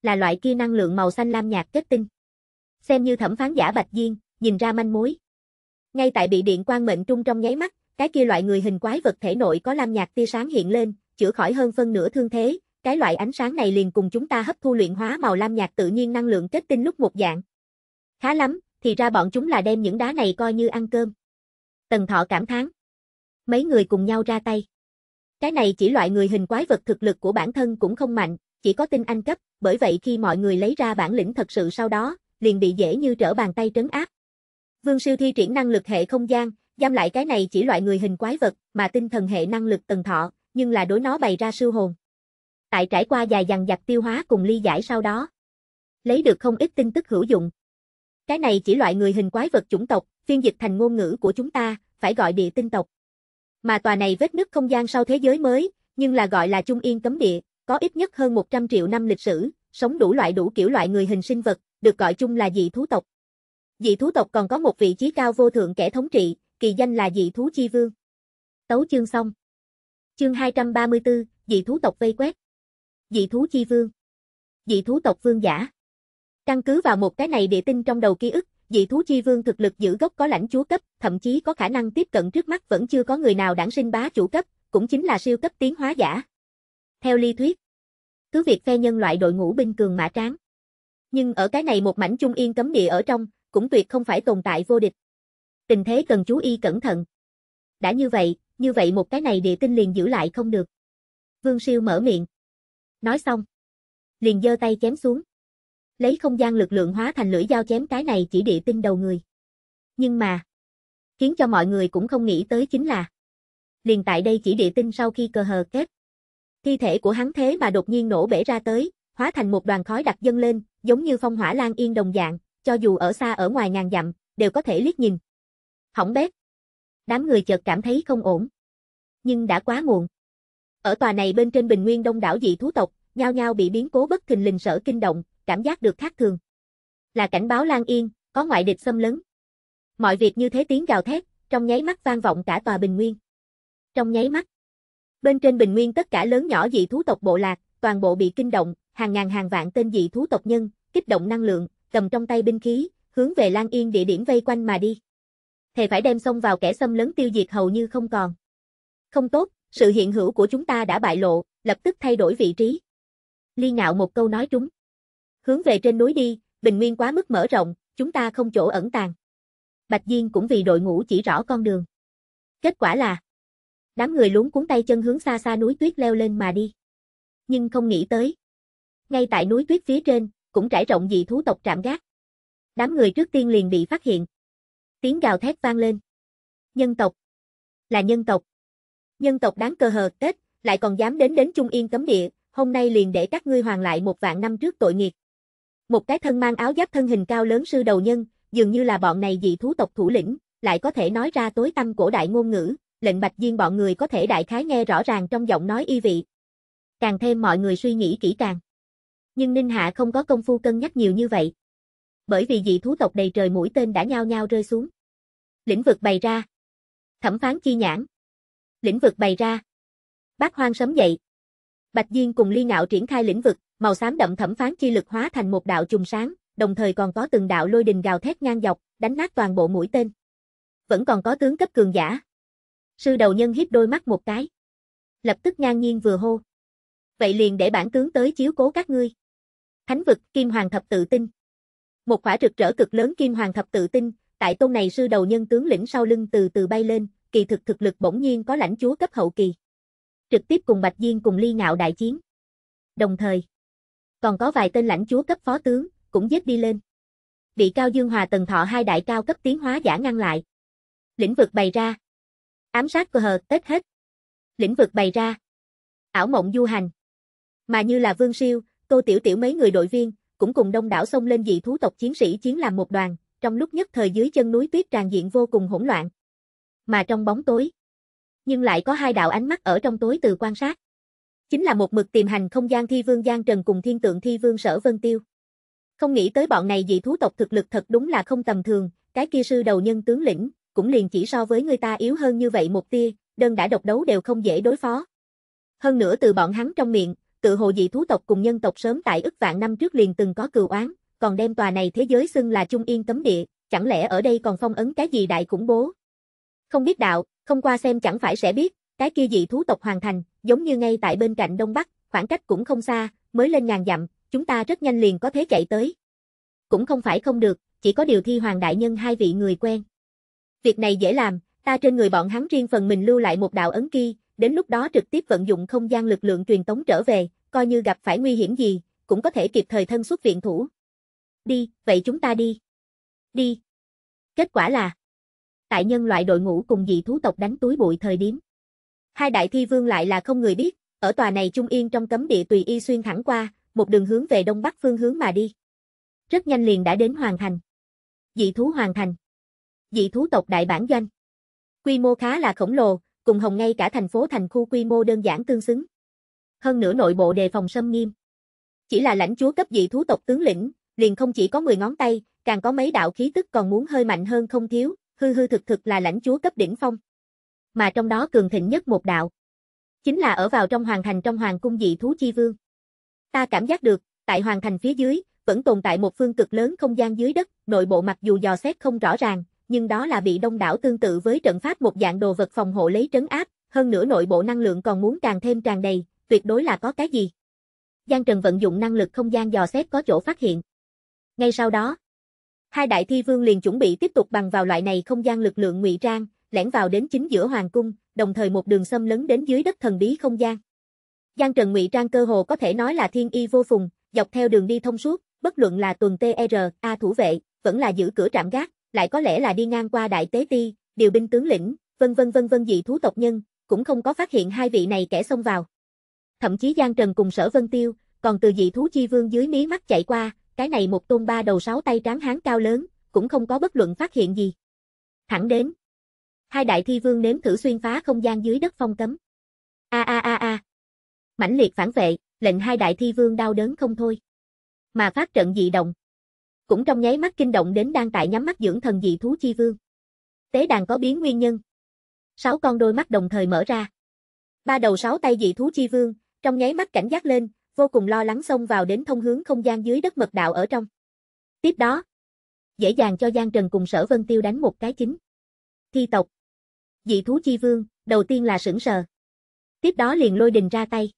Là loại kia năng lượng màu xanh lam nhạt kết tinh. Xem như thẩm phán giả Bạch Diên, nhìn ra manh mối. Ngay tại bị điện quang mệnh trung trong nháy mắt, cái kia loại người hình quái vật thể nội có lam nhạt tia sáng hiện lên, chữa khỏi hơn phân nửa thương thế, cái loại ánh sáng này liền cùng chúng ta hấp thu luyện hóa màu lam nhạt tự nhiên năng lượng kết tinh lúc một dạng. Khá lắm, thì ra bọn chúng là đem những đá này coi như ăn cơm. Tần Thọ cảm thán. Mấy người cùng nhau ra tay. Cái này chỉ loại người hình quái vật thực lực của bản thân cũng không mạnh, chỉ có tinh anh cấp, bởi vậy khi mọi người lấy ra bản lĩnh thật sự sau đó, liền bị dễ như trở bàn tay trấn áp. Vương siêu thi triển năng lực hệ không gian, giam lại cái này chỉ loại người hình quái vật, mà tinh thần hệ năng lực tần thọ, nhưng là đối nó bày ra siêu hồn. Tại trải qua dài dằng dặc tiêu hóa cùng ly giải sau đó, lấy được không ít tin tức hữu dụng. Cái này chỉ loại người hình quái vật chủng tộc, phiên dịch thành ngôn ngữ của chúng ta, phải gọi địa tinh tộc. Mà tòa này vết nứt không gian sau thế giới mới, nhưng là gọi là Trung Yên Cấm Địa, có ít nhất hơn 100 triệu năm lịch sử, sống đủ loại đủ kiểu loại người hình sinh vật, được gọi chung là dị thú tộc. Dị thú tộc còn có một vị trí cao vô thượng kẻ thống trị, kỳ danh là dị thú chi vương. Tấu chương xong. Chương 234, dị thú tộc vây quét. Dị thú chi vương. Dị thú tộc vương giả. Căn cứ vào một cái này địa tinh trong đầu ký ức, dị thú chi vương thực lực giữ gốc có lãnh chúa cấp, thậm chí có khả năng tiếp cận trước mắt vẫn chưa có người nào đản sinh bá chủ cấp, cũng chính là siêu cấp tiến hóa giả. Theo lý thuyết, cứ việc phe nhân loại đội ngũ binh cường mã tráng. Nhưng ở cái này một mảnh trung yên cấm địa ở trong, cũng tuyệt không phải tồn tại vô địch. Tình thế cần chú ý cẩn thận. Đã như vậy, như vậy một cái này địa tinh liền giữ lại không được. Vương Siêu mở miệng. Nói xong. Liền giơ tay chém xuống lấy không gian lực lượng hóa thành lưỡi dao chém cái này chỉ địa tinh đầu người. Nhưng mà, khiến cho mọi người cũng không nghĩ tới chính là, liền tại đây chỉ địa tinh sau khi cờ hờ kết. Thi thể của hắn thế mà đột nhiên nổ bể ra tới, hóa thành một đoàn khói đặc dâng lên, giống như phong hỏa lan yên đồng dạng, cho dù ở xa ở ngoài ngàn dặm, đều có thể liếc nhìn. Hỏng bét. Đám người chợt cảm thấy không ổn. Nhưng đã quá muộn. Ở tòa này bên trên bình nguyên đông đảo dị thú tộc, nhao nhao bị biến cố bất thình lình sở kinh động, cảm giác được khác thường. Là cảnh báo Lan Yên, có ngoại địch xâm lấn. Mọi việc như thế tiếng gào thét, trong nháy mắt vang vọng cả tòa bình nguyên. Trong nháy mắt. Bên trên bình nguyên tất cả lớn nhỏ dị thú tộc bộ lạc, toàn bộ bị kinh động, hàng ngàn hàng vạn tên dị thú tộc nhân, kích động năng lượng, cầm trong tay binh khí, hướng về Lan Yên địa điểm vây quanh mà đi. Thề phải đem xông vào kẻ xâm lấn tiêu diệt hầu như không còn. Không tốt, sự hiện hữu của chúng ta đã bại lộ, lập tức thay đổi vị trí. Ly ngạo một câu nói trúng hướng về trên núi đi, bình nguyên quá mức mở rộng, chúng ta không chỗ ẩn tàng. Bạch Diên cũng vì đội ngũ chỉ rõ con đường. Kết quả là đám người luống cuốn tay chân hướng xa xa núi tuyết leo lên mà đi. Nhưng không nghĩ tới, ngay tại núi tuyết phía trên cũng trải rộng dị thú tộc trạm gác. Đám người trước tiên liền bị phát hiện. Tiếng gào thét vang lên. Nhân tộc, là nhân tộc. Nhân tộc đáng cơ hờ Tết, lại còn dám đến đến Trung Yên cấm địa, hôm nay liền để các ngươi hoàn lại một vạn năm trước tội nghiệp. Một cái thân mang áo giáp thân hình cao lớn sư đầu nhân, dường như là bọn này dị thú tộc thủ lĩnh, lại có thể nói ra tối tâm cổ đại ngôn ngữ, lệnh bạch diên bọn người có thể đại khái nghe rõ ràng trong giọng nói y vị. Càng thêm mọi người suy nghĩ kỹ càng. Nhưng Ninh Hạ không có công phu cân nhắc nhiều như vậy. Bởi vì dị thú tộc đầy trời mũi tên đã nhao nhao rơi xuống. Lĩnh vực bày ra. Thẩm phán chi nhãn. Lĩnh vực bày ra. Bác hoang sấm dậy. Bạch Diên cùng Ly Ngạo triển khai lĩnh vực, màu xám đậm thẩm phán chi lực hóa thành một đạo trùng sáng, đồng thời còn có từng đạo lôi đình gào thét ngang dọc, đánh nát toàn bộ mũi tên. Vẫn còn có tướng cấp cường giả. Sư đầu nhân híp đôi mắt một cái. Lập tức ngang nhiên vừa hô. Vậy liền để bản tướng tới chiếu cố các ngươi. Thánh vực Kim Hoàng Thập Tự Tinh. Một khỏa rực rỡ cực lớn Kim Hoàng Thập Tự Tinh, tại tôn này sư đầu nhân tướng lĩnh sau lưng từ từ bay lên, kỳ thực thực lực bỗng nhiên có lãnh chúa cấp hậu kỳ. Trực tiếp cùng Bạch Diên cùng ly ngạo đại chiến. Đồng thời, còn có vài tên lãnh chúa cấp phó tướng, cũng giết đi lên. Địa cao dương hòa tần thọ hai đại cao cấp tiến hóa giả ngăn lại. Lĩnh vực bày ra. Ám sát cơ hờ, tết hết. Lĩnh vực bày ra. Ảo mộng du hành. Mà như là Vương Siêu, Tô Tiểu Tiểu mấy người đội viên, cũng cùng đông đảo xông lên dị thú tộc chiến sĩ chiến làm một đoàn, trong lúc nhất thời dưới chân núi tuyết tràn diện vô cùng hỗn loạn. Mà trong bóng tối, nhưng lại có hai đạo ánh mắt ở trong tối từ quan sát. Chính là một mực tìm hành không gian thi vương Giang Trần cùng thiên tượng thi vương Sở Vân Tiêu. Không nghĩ tới bọn này dị thú tộc thực lực thật đúng là không tầm thường, cái kia sư đầu nhân tướng lĩnh, cũng liền chỉ so với người ta yếu hơn như vậy một tia, đơn đã độc đấu đều không dễ đối phó. Hơn nữa từ bọn hắn trong miệng, tự hồ dị thú tộc cùng nhân tộc sớm tại ức vạn năm trước liền từng có cừu oán, còn đem tòa này thế giới xưng là trung yên cấm địa, chẳng lẽ ở đây còn phong ấn cái gì đại khủng bố? Không biết đạo, không qua xem chẳng phải sẽ biết, cái kia dị thú tộc hoàn thành, giống như ngay tại bên cạnh Đông Bắc, khoảng cách cũng không xa, mới lên ngàn dặm, chúng ta rất nhanh liền có thể chạy tới. Cũng không phải không được, chỉ có điều thi hoàng đại nhân hai vị người quen. Việc này dễ làm, ta trên người bọn hắn riêng phần mình lưu lại một đạo ấn ký, đến lúc đó trực tiếp vận dụng không gian lực lượng truyền tống trở về, coi như gặp phải nguy hiểm gì, cũng có thể kịp thời thân xuất viện thủ. Đi, vậy chúng ta đi. Đi. Kết quả là Tại nhân loại đội ngũ cùng dị thú tộc đánh túi bụi thời điểm Hai đại thi vương lại là không người biết, ở tòa này trung yên trong cấm địa tùy y xuyên thẳng qua, một đường hướng về đông bắc phương hướng mà đi. Rất nhanh liền đã đến hoàn thành. Dị thú hoàn thành. Dị thú tộc đại bản doanh. Quy mô khá là khổng lồ, cùng hồng ngay cả thành phố thành khu quy mô đơn giản tương xứng. Hơn nữa nội bộ đề phòng xâm nghiêm. Chỉ là lãnh chúa cấp dị thú tộc tướng lĩnh, liền không chỉ có 10 ngón tay, càng có mấy đạo khí tức còn muốn hơi mạnh hơn không thiếu, hư hư thực thực là lãnh chúa cấp đỉnh phong mà trong đó cường thịnh nhất một đạo. Chính là ở vào trong hoàng thành trong hoàng cung dị thú chi vương. Ta cảm giác được, tại hoàng thành phía dưới, vẫn tồn tại một phương cực lớn không gian dưới đất, nội bộ mặc dù dò xét không rõ ràng, nhưng đó là bị đông đảo tương tự với trận pháp một dạng đồ vật phòng hộ lấy trấn áp, hơn nữa nội bộ năng lượng còn muốn càng thêm tràn đầy, tuyệt đối là có cái gì. Giang Trần vận dụng năng lực không gian dò xét có chỗ phát hiện. Ngay sau đó, hai đại thi vương liền chuẩn bị tiếp tục bằng vào loại này không gian lực lượng ngụy trang, lẻn vào đến chính giữa hoàng cung, đồng thời một đường xâm lấn đến dưới đất thần bí không gian. Giang Trần Ngụy Trang cơ hồ có thể nói là thiên y vô phùng, dọc theo đường đi thông suốt, bất luận là tuần TR, A thủ vệ, vẫn là giữ cửa trạm gác, lại có lẽ là đi ngang qua đại tế ti, điều binh tướng lĩnh, vân vân vân vân dị thú tộc nhân, cũng không có phát hiện hai vị này kẻ xông vào. Thậm chí Giang Trần cùng Sở Vân Tiêu, còn từ dị thú chi vương dưới mí mắt chạy qua, cái này một tôn ba đầu sáu tay tráng háng cao lớn, cũng không có bất luận phát hiện gì. Thẳng đến, Hai đại thi vương nếm thử xuyên phá không gian dưới đất phong cấm. A a a a. Mãnh liệt phản vệ, lệnh hai đại thi vương đau đớn không thôi. Mà phát trận dị động. Cũng trong nháy mắt kinh động đến đang tại nhắm mắt dưỡng thần dị thú chi vương. Tế đàn có biến nguyên nhân. Sáu con đôi mắt đồng thời mở ra. Ba đầu sáu tay dị thú chi vương, trong nháy mắt cảnh giác lên, vô cùng lo lắng xông vào đến thông hướng không gian dưới đất mật đạo ở trong. Tiếp đó, dễ dàng cho Giang Trần cùng Sở Vân Tiêu đánh một cái chính. Thi tộc dị thú chi vương, đầu tiên là sững sờ. Tiếp đó liền lôi đình ra tay.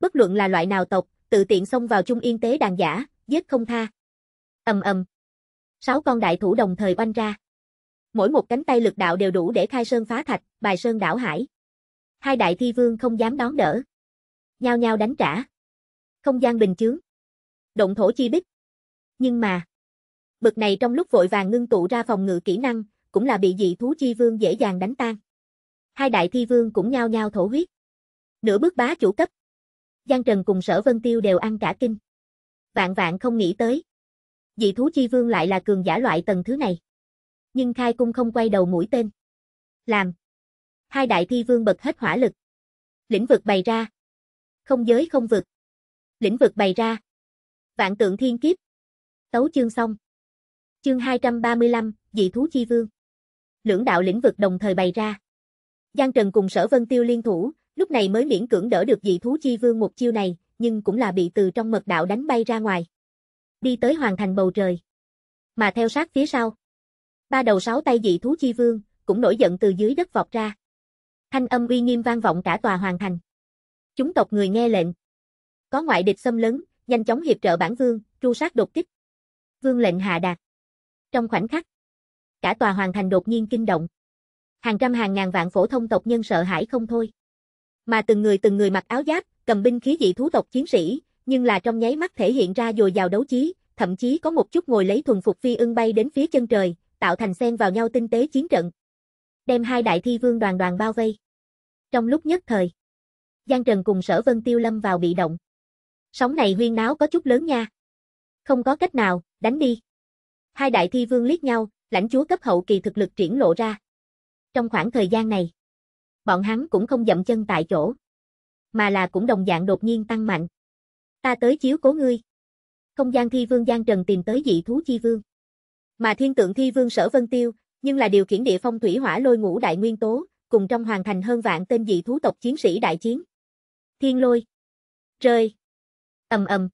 Bất luận là loại nào tộc, tự tiện xông vào trung yên tế đàn giả, giết không tha. Ầm ầm. Sáu con đại thủ đồng thời oanh ra. Mỗi một cánh tay lực đạo đều đủ để khai sơn phá thạch, bài sơn đảo hải. Hai đại thi vương không dám đón đỡ. Nhao nhao đánh trả. Không gian bình chướng. Động thổ chi bích. Nhưng mà, bực này trong lúc vội vàng ngưng tụ ra phòng ngự kỹ năng, cũng là bị dị thú chi vương dễ dàng đánh tan. Hai đại thi vương cũng nhao nhao thổ huyết. Nửa bước bá chủ cấp. Giang Trần cùng sở Vân Tiêu đều ăn cả kinh. Vạn vạn không nghĩ tới. Dị thú chi vương lại là cường giả loại tầng thứ này. Nhưng khai cung không quay đầu mũi tên. Làm. Hai đại thi vương bật hết hỏa lực. Lĩnh vực bày ra. Không giới không vực. Lĩnh vực bày ra. Vạn tượng thiên kiếp. Tấu chương xong. Chương 235, dị thú chi vương lưỡng đạo lĩnh vực đồng thời bày ra. Giang Trần cùng Sở Vân Tiêu liên thủ, lúc này mới miễn cưỡng đỡ được dị thú chi vương một chiêu này, nhưng cũng là bị từ trong mật đạo đánh bay ra ngoài. Đi tới hoàng thành bầu trời. Mà theo sát phía sau, ba đầu sáu tay dị thú chi vương cũng nổi giận từ dưới đất vọt ra. Thanh âm uy nghiêm vang vọng cả tòa hoàng thành. Chúng tộc người nghe lệnh, có ngoại địch xâm lấn, nhanh chóng hiệp trợ bản vương, tru sát đột kích. Vương lệnh hạ đạt. Trong khoảnh khắc, cả tòa hoàng thành đột nhiên kinh động. Hàng trăm hàng ngàn vạn phổ thông tộc nhân sợ hãi không thôi. Mà từng người từng người mặc áo giáp, cầm binh khí dị thú tộc chiến sĩ, nhưng là trong nháy mắt thể hiện ra dồi dào đấu trí, thậm chí có một chút ngồi lấy thuần phục phi ưng bay đến phía chân trời, tạo thành xen vào nhau tinh tế chiến trận. Đem hai đại thi vương đoàn đoàn bao vây. Trong lúc nhất thời, Giang Trần cùng Sở Vân Tiêu lâm vào bị động. Sóng này huyên náo có chút lớn nha. Không có cách nào, đánh đi. Hai đại thi vương liếc nhau, lãnh chúa cấp hậu kỳ thực lực triển lộ ra. Trong khoảng thời gian này, bọn hắn cũng không dậm chân tại chỗ, mà là cũng đồng dạng đột nhiên tăng mạnh. Ta tới chiếu cố ngươi. Không gian thi vương Giang Trần tìm tới dị thú chi vương. Mà thiên tượng thi vương sở vân tiêu, nhưng là điều khiển địa phong thủy hỏa lôi ngũ đại nguyên tố, cùng trong hoàn thành hơn vạn tên dị thú tộc chiến sĩ đại chiến. Thiên lôi. trời ầm ầm.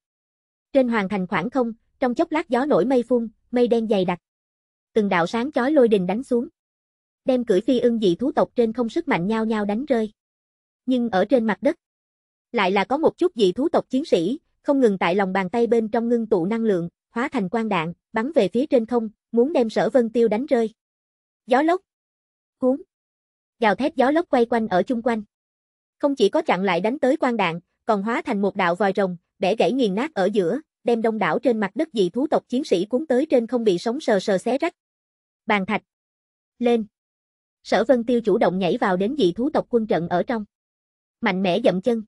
Trên hoàn thành khoảng không, trong chốc lát gió nổi mây phun, mây đen dày đặc từng đạo sáng chói lôi đình đánh xuống. Đem cưỡi phi ưng dị thú tộc trên không sức mạnh nhau nhau đánh rơi. Nhưng ở trên mặt đất, lại là có một chút dị thú tộc chiến sĩ, không ngừng tại lòng bàn tay bên trong ngưng tụ năng lượng, hóa thành quang đạn, bắn về phía trên không, muốn đem Sở Vân Tiêu đánh rơi. Gió lốc, cuốn, gào thét gió lốc quay quanh ở chung quanh. Không chỉ có chặn lại đánh tới quang đạn, còn hóa thành một đạo vòi rồng, bẻ gãy nghiền nát ở giữa, đem đông đảo trên mặt đất dị thú tộc chiến sĩ cuốn tới trên không bị sóng sờ sờ xé rách. Bàn thạch. Lên. Sở Vân Tiêu chủ động nhảy vào đến dị thú tộc quân trận ở trong. Mạnh mẽ dậm chân.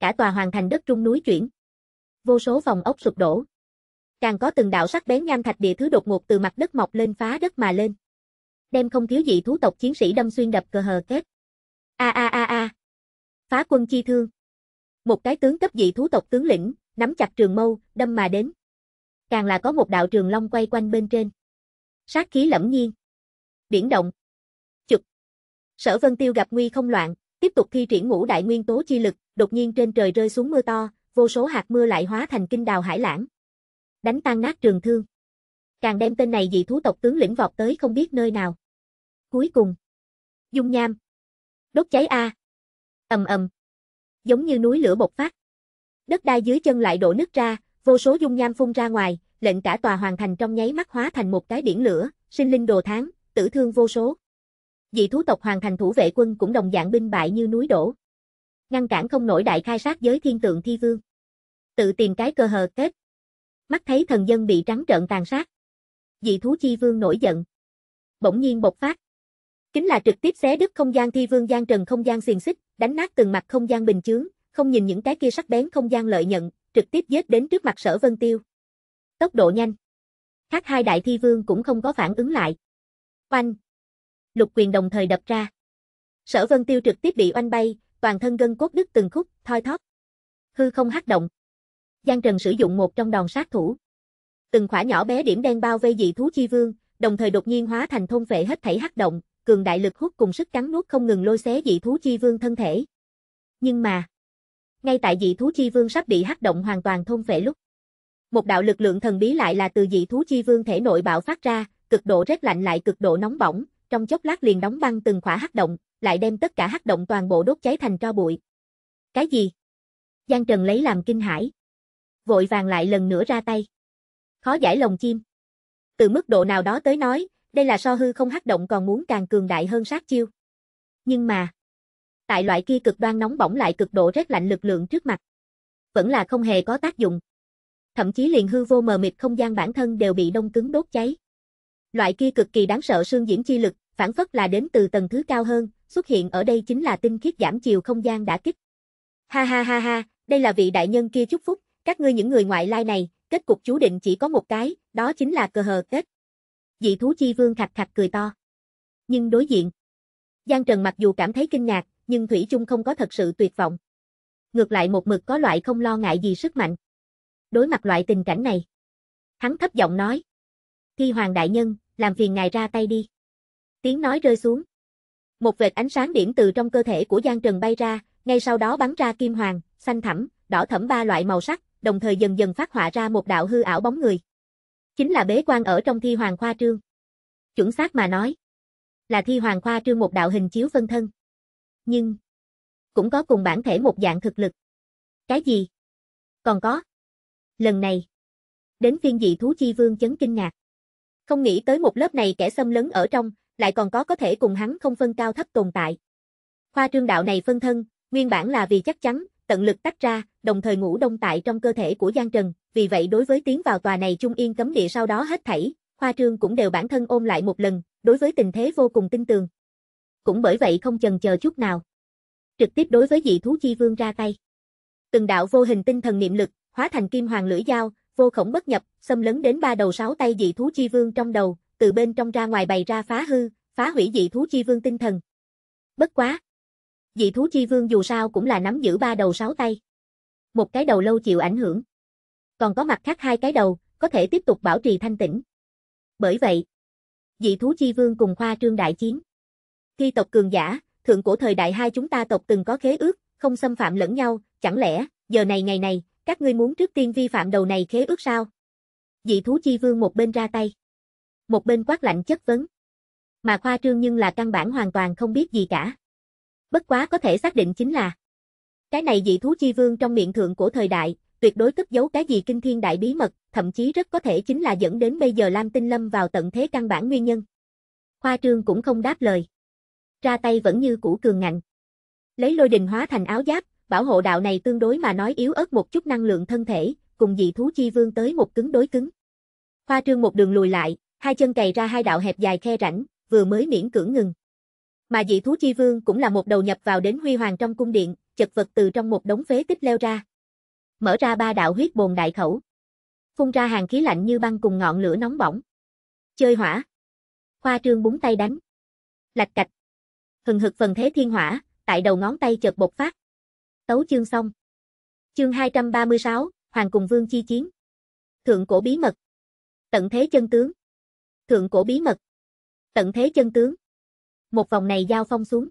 Cả tòa hoàn thành đất trung núi chuyển. Vô số phòng ốc sụp đổ. Càng có từng đạo sắc bén nham thạch địa thứ đột ngột từ mặt đất mọc lên phá đất mà lên. Đem không thiếu dị thú tộc chiến sĩ đâm xuyên đập cờ hờ kết. A a a a. Phá quân chi thương. Một cái tướng cấp dị thú tộc tướng lĩnh, nắm chặt trường mâu, đâm mà đến. Càng là có một đạo trường long quay quanh bên trên. Sát khí lẫm nhiên. Biển động. Chực. Sở Vân Tiêu gặp nguy không loạn, tiếp tục thi triển ngũ đại nguyên tố chi lực, đột nhiên trên trời rơi xuống mưa to, vô số hạt mưa lại hóa thành kinh đào hải lãng. Đánh tan nát trường thương. Càng đem tên này dị thú tộc tướng lĩnh vọt tới không biết nơi nào. Cuối cùng. Dung nham. Đốt cháy A. ầm ầm Giống như núi lửa bộc phát đất đai dưới chân lại đổ nứt ra, vô số dung nham phun ra ngoài, lệnh cả tòa hoàng thành trong nháy mắt hóa thành một cái biển lửa, sinh linh đồ tháng, tử thương vô số. Dị thú tộc hoàng thành thủ vệ quân cũng đồng dạng binh bại như núi đổ. Ngăn cản không nổi đại khai sát giới thiên tượng thi vương. Tự tìm cái cơ hờ kết. Mắt thấy thần dân bị trắng trợn tàn sát. Dị thú chi vương nổi giận. Bỗng nhiên bộc phát. Chính là trực tiếp xé đứt không gian thi vương gian trần không gian xiềng xích, đánh nát từng mặt không gian bình chướng, không nhìn những cái kia sắc bén không gian lợi nhận, trực tiếp giết đến trước mặt sở vân tiêu. Tốc độ nhanh. Khác hai đại thi vương cũng không có phản ứng lại. Oanh. Lục quyền đồng thời đập ra. Sở vân tiêu trực tiếp bị oanh bay, toàn thân gân cốt đứt từng khúc, thoi thóp. Hư không hắc động. Giang Trần sử dụng một trong đòn sát thủ. Từng khỏa nhỏ bé điểm đen bao vây dị thú chi vương, đồng thời đột nhiên hóa thành thôn vệ hết thảy hắc động, cường đại lực hút cùng sức cắn nuốt không ngừng lôi xé dị thú chi vương thân thể. Nhưng mà, ngay tại dị thú chi vương sắp bị hắc động hoàn toàn thôn phệ lúc. Một đạo lực lượng thần bí lại là từ dị thú chi vương thể nội bạo phát ra, cực độ rét lạnh lại cực độ nóng bỏng, trong chốc lát liền đóng băng từng khỏa hắc động, lại đem tất cả hắc động toàn bộ đốt cháy thành tro bụi. Cái gì? Giang Trần lấy làm kinh hãi. Vội vàng lại lần nữa ra tay. Khó giải lồng chim. Từ mức độ nào đó tới nói, đây là so hư không hắc động còn muốn càng cường đại hơn sát chiêu. Nhưng mà, tại loại kia cực đoan nóng bỏng lại cực độ rét lạnh lực lượng trước mặt. Vẫn là không hề có tác dụng. Thậm chí liền hư vô mờ mịt không gian bản thân đều bị đông cứng đốt cháy. Loại kia cực kỳ đáng sợ xương diễn chi lực, phản phất là đến từ tầng thứ cao hơn, xuất hiện ở đây chính là tinh khiết giảm chiều không gian đã kích. Ha ha ha ha, đây là vị đại nhân kia chúc phúc, các ngươi những người ngoại lai này, kết cục chú định chỉ có một cái, đó chính là cờ hờ kết. Dị thú chi vương khạch khạch cười to. Nhưng đối diện, Giang Trần mặc dù cảm thấy kinh ngạc, nhưng Thủy chung không có thật sự tuyệt vọng. Ngược lại một mực có loại không lo ngại gì sức mạnh. Đối mặt loại tình cảnh này. Hắn thấp giọng nói. Thi hoàng đại nhân, làm phiền ngài ra tay đi. Tiếng nói rơi xuống. Một vệt ánh sáng điểm từ trong cơ thể của Giang Trần bay ra, ngay sau đó bắn ra kim hoàng, xanh thẳm, đỏ thẫm ba loại màu sắc, đồng thời dần dần phát họa ra một đạo hư ảo bóng người. Chính là bế quan ở trong thi hoàng khoa trương. Chuẩn xác mà nói, là thi hoàng khoa trương một đạo hình chiếu phân thân nhưng cũng có cùng bản thể một dạng thực lực. Cái gì? Còn có. Lần này, đến phiên dị thú chi vương chấn kinh ngạc. Không nghĩ tới một lớp này kẻ xâm lấn ở trong, lại còn có có thể cùng hắn không phân cao thấp tồn tại. Khoa trương đạo này phân thân, nguyên bản là vì chắc chắn, tận lực tách ra, đồng thời ngủ đông tại trong cơ thể của Giang Trần, vì vậy đối với tiến vào tòa này trung yên cấm địa sau đó hết thảy, khoa trương cũng đều bản thân ôm lại một lần, đối với tình thế vô cùng tin tường cũng bởi vậy không chần chờ chút nào. Trực tiếp đối với dị thú chi vương ra tay. Từng đạo vô hình tinh thần niệm lực, hóa thành kim hoàng lưỡi dao, vô khổng bất nhập, xâm lấn đến ba đầu sáu tay dị thú chi vương trong đầu, từ bên trong ra ngoài bày ra phá hư, phá hủy dị thú chi vương tinh thần. Bất quá. Dị thú chi vương dù sao cũng là nắm giữ ba đầu sáu tay. Một cái đầu lâu chịu ảnh hưởng. Còn có mặt khác hai cái đầu, có thể tiếp tục bảo trì thanh tĩnh. Bởi vậy, dị thú chi vương cùng khoa trương đại chiến khi tộc cường giả, thượng cổ thời đại hai chúng ta tộc từng có khế ước, không xâm phạm lẫn nhau, chẳng lẽ, giờ này ngày này, các ngươi muốn trước tiên vi phạm đầu này khế ước sao? Dị thú chi vương một bên ra tay. Một bên quát lạnh chất vấn. Mà khoa trương nhưng là căn bản hoàn toàn không biết gì cả. Bất quá có thể xác định chính là Cái này dị thú chi vương trong miệng thượng của thời đại, tuyệt đối cất giấu cái gì kinh thiên đại bí mật, thậm chí rất có thể chính là dẫn đến bây giờ Lam Tinh Lâm vào tận thế căn bản nguyên nhân. Khoa trương cũng không đáp lời ra tay vẫn như cũ cường ngạnh. Lấy lôi đình hóa thành áo giáp, bảo hộ đạo này tương đối mà nói yếu ớt một chút năng lượng thân thể, cùng dị thú chi vương tới một cứng đối cứng. khoa trương một đường lùi lại, hai chân cày ra hai đạo hẹp dài khe rãnh, vừa mới miễn cưỡng ngừng. Mà dị thú chi vương cũng là một đầu nhập vào đến huy hoàng trong cung điện, chật vật từ trong một đống phế tích leo ra. Mở ra ba đạo huyết bồn đại khẩu. Phun ra hàng khí lạnh như băng cùng ngọn lửa nóng bỏng. Chơi hỏa. khoa trương búng tay đánh. Lạch cạch hừng hực phần thế thiên hỏa, tại đầu ngón tay chợt bộc phát. Tấu chương xong. Chương 236, Hoàng cùng Vương chi chiến. Thượng cổ bí mật. Tận thế chân tướng. Thượng cổ bí mật. Tận thế chân tướng. Một vòng này giao phong xuống.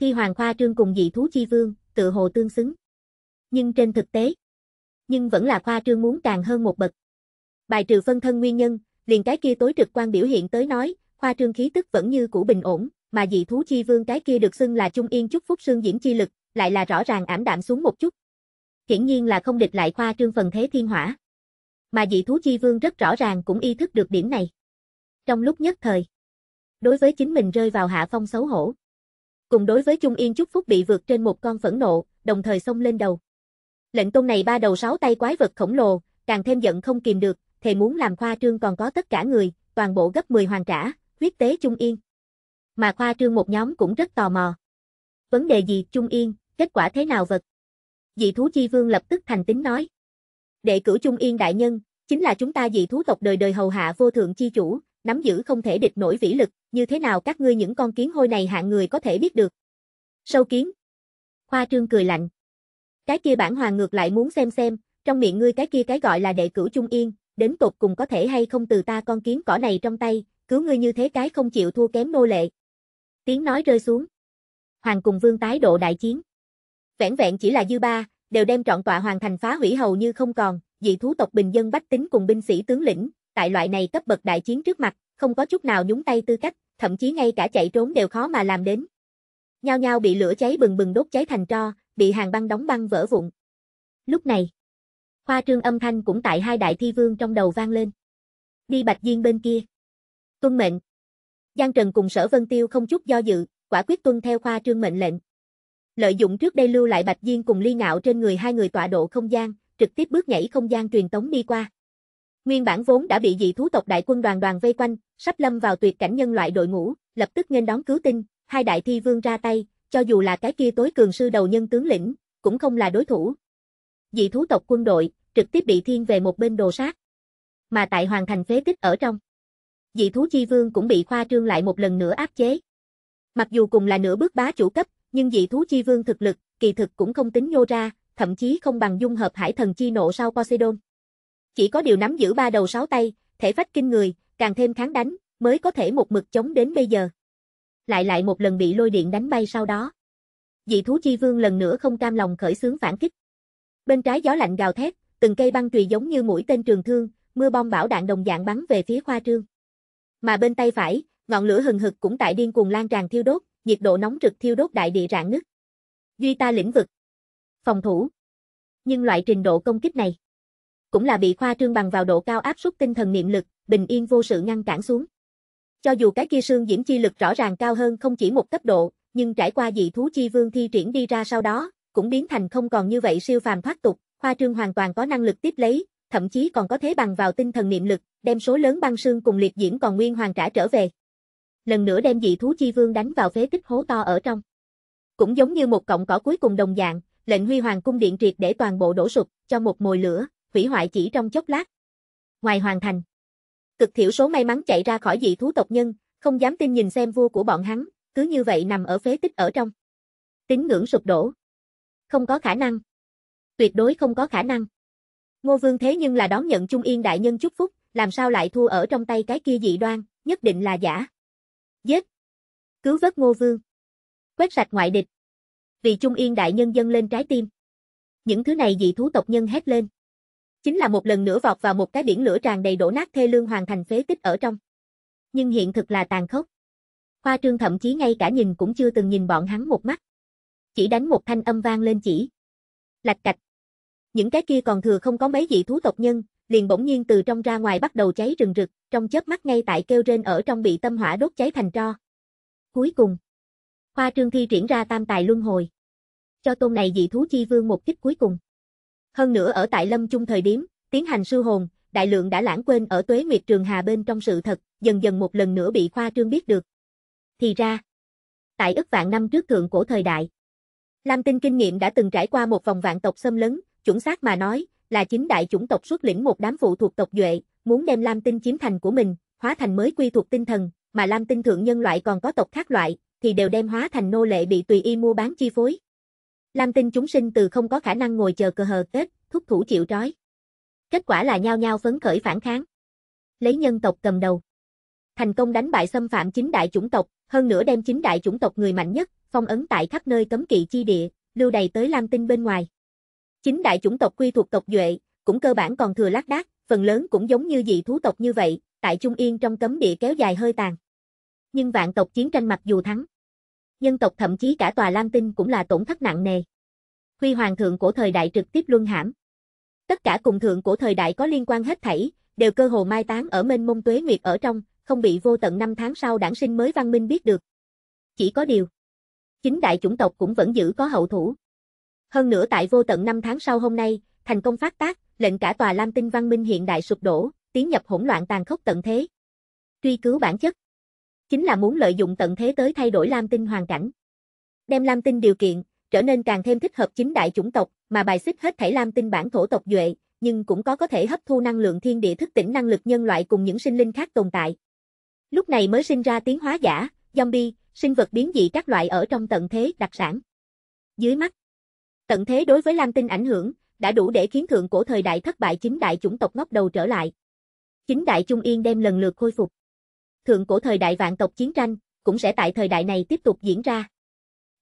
Thi Hoàng Khoa Trương cùng dị thú chi vương, tự hồ tương xứng. Nhưng trên thực tế, nhưng vẫn là Khoa Trương muốn càng hơn một bậc. Bài trừ phân thân nguyên nhân, liền cái kia tối trực quan biểu hiện tới nói, Khoa Trương khí tức vẫn như cũ bình ổn, mà dị thú chi vương cái kia được xưng là Trung Yên Chúc Phúc xương diễn Chi Lực, lại là rõ ràng ảm đạm xuống một chút. Hiển nhiên là không địch lại khoa trương phần thế thiên hỏa. Mà dị thú chi vương rất rõ ràng cũng y thức được điểm này. Trong lúc nhất thời, đối với chính mình rơi vào hạ phong xấu hổ. Cùng đối với Trung Yên Chúc Phúc bị vượt trên một con phẫn nộ, đồng thời xông lên đầu. Lệnh tôn này ba đầu sáu tay quái vật khổng lồ, càng thêm giận không kìm được, thề muốn làm khoa trương còn có tất cả người, toàn bộ gấp 10 hoàn trả, huyết tế Trung Yên mà khoa trương một nhóm cũng rất tò mò. Vấn đề gì Trung Yên, kết quả thế nào vật? Dị thú chi vương lập tức thành tính nói. Đệ cử Trung Yên đại nhân, chính là chúng ta dị thú tộc đời đời hầu hạ vô thượng chi chủ, nắm giữ không thể địch nổi vĩ lực, như thế nào các ngươi những con kiến hôi này hạng người có thể biết được. Sâu kiến. Khoa trương cười lạnh. Cái kia bản hoàng ngược lại muốn xem xem, trong miệng ngươi cái kia cái gọi là đệ cửu trung yên, đến tột cùng có thể hay không từ ta con kiến cỏ này trong tay, cứu ngươi như thế cái không chịu thua kém nô lệ tiếng nói rơi xuống. Hoàng cùng vương tái độ đại chiến. Vẹn vẹn chỉ là dư ba, đều đem trọn tọa hoàng thành phá hủy hầu như không còn, dị thú tộc bình dân bách tính cùng binh sĩ tướng lĩnh, tại loại này cấp bậc đại chiến trước mặt, không có chút nào nhúng tay tư cách, thậm chí ngay cả chạy trốn đều khó mà làm đến. Nhao nhao bị lửa cháy bừng bừng đốt cháy thành tro, bị hàng băng đóng băng vỡ vụn. Lúc này, khoa trương âm thanh cũng tại hai đại thi vương trong đầu vang lên. Đi Bạch Diên bên kia. Tuân mệnh, Giang Trần cùng sở Vân Tiêu không chút do dự, quả quyết tuân theo khoa trương mệnh lệnh. Lợi dụng trước đây lưu lại Bạch Diên cùng Ly Ngạo trên người hai người tọa độ không gian, trực tiếp bước nhảy không gian truyền tống đi qua. Nguyên bản vốn đã bị dị thú tộc đại quân đoàn đoàn vây quanh, sắp lâm vào tuyệt cảnh nhân loại đội ngũ, lập tức nghênh đón cứu tinh, hai đại thi vương ra tay, cho dù là cái kia tối cường sư đầu nhân tướng lĩnh, cũng không là đối thủ. Dị thú tộc quân đội trực tiếp bị thiên về một bên đồ sát. Mà tại hoàn thành phế tích ở trong dị thú chi vương cũng bị khoa trương lại một lần nữa áp chế. Mặc dù cùng là nửa bước bá chủ cấp, nhưng dị thú chi vương thực lực, kỳ thực cũng không tính nhô ra, thậm chí không bằng dung hợp hải thần chi nộ sau Poseidon. Chỉ có điều nắm giữ ba đầu sáu tay, thể phách kinh người, càng thêm kháng đánh, mới có thể một mực chống đến bây giờ. Lại lại một lần bị lôi điện đánh bay sau đó. Dị thú chi vương lần nữa không cam lòng khởi xướng phản kích. Bên trái gió lạnh gào thét, từng cây băng chùy giống như mũi tên trường thương, mưa bom bão đạn đồng dạng bắn về phía khoa trương. Mà bên tay phải, ngọn lửa hừng hực cũng tại điên cuồng lan tràn thiêu đốt, nhiệt độ nóng trực thiêu đốt đại địa rạn nứt. Duy ta lĩnh vực. Phòng thủ. Nhưng loại trình độ công kích này, cũng là bị khoa trương bằng vào độ cao áp suất tinh thần niệm lực, bình yên vô sự ngăn cản xuống. Cho dù cái kia xương diễm chi lực rõ ràng cao hơn không chỉ một cấp độ, nhưng trải qua dị thú chi vương thi triển đi ra sau đó, cũng biến thành không còn như vậy siêu phàm thoát tục, khoa trương hoàn toàn có năng lực tiếp lấy, thậm chí còn có thế bằng vào tinh thần niệm lực, đem số lớn băng sương cùng liệt diễm còn nguyên hoàn trả trở về. Lần nữa đem dị thú chi vương đánh vào phế tích hố to ở trong. Cũng giống như một cọng cỏ cuối cùng đồng dạng, lệnh huy hoàng cung điện triệt để toàn bộ đổ sụp, cho một mồi lửa, hủy hoại chỉ trong chốc lát. Ngoài hoàn thành, cực thiểu số may mắn chạy ra khỏi dị thú tộc nhân, không dám tin nhìn xem vua của bọn hắn, cứ như vậy nằm ở phế tích ở trong. Tín ngưỡng sụp đổ. Không có khả năng. Tuyệt đối không có khả năng. Ngô Vương thế nhưng là đón nhận Trung Yên đại nhân chúc phúc, làm sao lại thua ở trong tay cái kia dị đoan, nhất định là giả. Giết! Cứu vớt Ngô Vương! Quét sạch ngoại địch! Vì Trung Yên đại nhân dân lên trái tim. Những thứ này dị thú tộc nhân hét lên. Chính là một lần nữa vọt vào một cái biển lửa tràn đầy đổ nát thê lương hoàn thành phế tích ở trong. Nhưng hiện thực là tàn khốc. Hoa trương thậm chí ngay cả nhìn cũng chưa từng nhìn bọn hắn một mắt. Chỉ đánh một thanh âm vang lên chỉ. Lạch cạch. Những cái kia còn thừa không có mấy dị thú tộc nhân, liền bỗng nhiên từ trong ra ngoài bắt đầu cháy rừng rực, trong chớp mắt ngay tại kêu rên ở trong bị tâm hỏa đốt cháy thành tro. Cuối cùng, Hoa Trương Thi triển ra tam tài luân hồi. Cho tôn này dị thú chi vương một kích cuối cùng. Hơn nữa ở tại lâm trung thời điểm, tiến hành sư hồn, đại lượng đã lãng quên ở tuế nguyệt trường hà bên trong sự thật, dần dần một lần nữa bị Khoa Trương biết được. Thì ra, tại ức vạn năm trước thượng cổ thời đại, Lam Tinh kinh nghiệm đã từng trải qua một vòng vạn tộc xâm lấn, chuẩn xác mà nói, là chính đại chủng tộc xuất lĩnh một đám phụ thuộc tộc duệ, muốn đem Lam Tinh chiếm thành của mình, hóa thành mới quy thuộc tinh thần, mà Lam Tinh thượng nhân loại còn có tộc khác loại, thì đều đem hóa thành nô lệ bị tùy y mua bán chi phối. Lam Tinh chúng sinh từ không có khả năng ngồi chờ cơ hờ kết, thúc thủ chịu trói. Kết quả là nhao nhao phấn khởi phản kháng. Lấy nhân tộc cầm đầu. Thành công đánh bại xâm phạm chính đại chủng tộc, hơn nữa đem chính đại chủng tộc người mạnh nhất, phong ấn tại khắp nơi cấm kỵ chi địa, lưu đầy tới Lam Tinh bên ngoài. Chính đại chủng tộc quy thuộc tộc Duệ, cũng cơ bản còn thừa lác đác, phần lớn cũng giống như dị thú tộc như vậy, tại Trung Yên trong cấm địa kéo dài hơi tàn. Nhưng vạn tộc chiến tranh mặc dù thắng, nhân tộc thậm chí cả tòa Lam Tinh cũng là tổn thất nặng nề. Huy hoàng thượng của thời đại trực tiếp luân hãm. Tất cả cùng thượng của thời đại có liên quan hết thảy, đều cơ hồ mai táng ở mênh mông tuế nguyệt ở trong, không bị vô tận năm tháng sau đảng sinh mới văn minh biết được. Chỉ có điều, chính đại chủng tộc cũng vẫn giữ có hậu thủ. Hơn nữa tại vô tận năm tháng sau hôm nay, thành công phát tác, lệnh cả tòa Lam Tinh văn minh hiện đại sụp đổ, tiến nhập hỗn loạn tàn khốc tận thế. Truy cứu bản chất chính là muốn lợi dụng tận thế tới thay đổi Lam Tinh hoàn cảnh. Đem Lam Tinh điều kiện trở nên càng thêm thích hợp chính đại chủng tộc, mà bài xích hết thảy Lam Tinh bản thổ tộc duệ, nhưng cũng có có thể hấp thu năng lượng thiên địa thức tỉnh năng lực nhân loại cùng những sinh linh khác tồn tại. Lúc này mới sinh ra tiến hóa giả, zombie, sinh vật biến dị các loại ở trong tận thế đặc sản. Dưới mắt Tận thế đối với Lam Tinh ảnh hưởng, đã đủ để khiến thượng cổ thời đại thất bại chính đại chủng tộc ngóc đầu trở lại. Chính đại Trung Yên đem lần lượt khôi phục. Thượng cổ thời đại vạn tộc chiến tranh, cũng sẽ tại thời đại này tiếp tục diễn ra.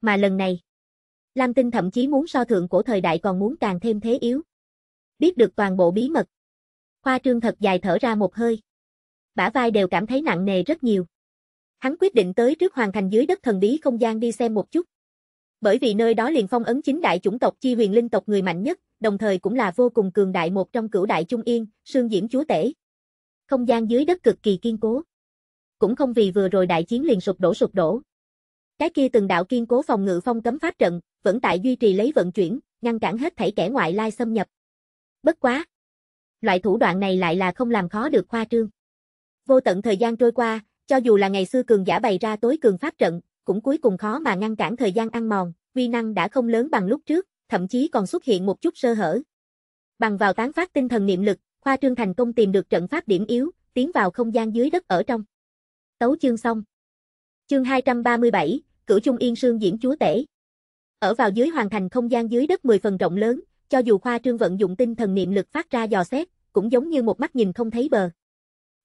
Mà lần này, Lam Tinh thậm chí muốn so thượng cổ thời đại còn muốn càng thêm thế yếu. Biết được toàn bộ bí mật. Khoa trương thật dài thở ra một hơi. Bả vai đều cảm thấy nặng nề rất nhiều. Hắn quyết định tới trước hoàn thành dưới đất thần bí không gian đi xem một chút bởi vì nơi đó liền phong ấn chính đại chủng tộc chi huyền linh tộc người mạnh nhất, đồng thời cũng là vô cùng cường đại một trong cửu đại trung yên, sương diễm chúa tể. Không gian dưới đất cực kỳ kiên cố. Cũng không vì vừa rồi đại chiến liền sụp đổ sụp đổ. Cái kia từng đạo kiên cố phòng ngự phong cấm pháp trận, vẫn tại duy trì lấy vận chuyển, ngăn cản hết thảy kẻ ngoại lai xâm nhập. Bất quá. Loại thủ đoạn này lại là không làm khó được khoa trương. Vô tận thời gian trôi qua, cho dù là ngày xưa cường giả bày ra tối cường pháp trận, cũng cuối cùng khó mà ngăn cản thời gian ăn mòn, vi năng đã không lớn bằng lúc trước, thậm chí còn xuất hiện một chút sơ hở. Bằng vào tán phát tinh thần niệm lực, Khoa Trương thành công tìm được trận pháp điểm yếu, tiến vào không gian dưới đất ở trong. Tấu chương xong. Chương 237, Cửu Trung Yên Sương diễn chúa tể. Ở vào dưới hoàn thành không gian dưới đất 10 phần rộng lớn, cho dù Khoa Trương vận dụng tinh thần niệm lực phát ra dò xét, cũng giống như một mắt nhìn không thấy bờ.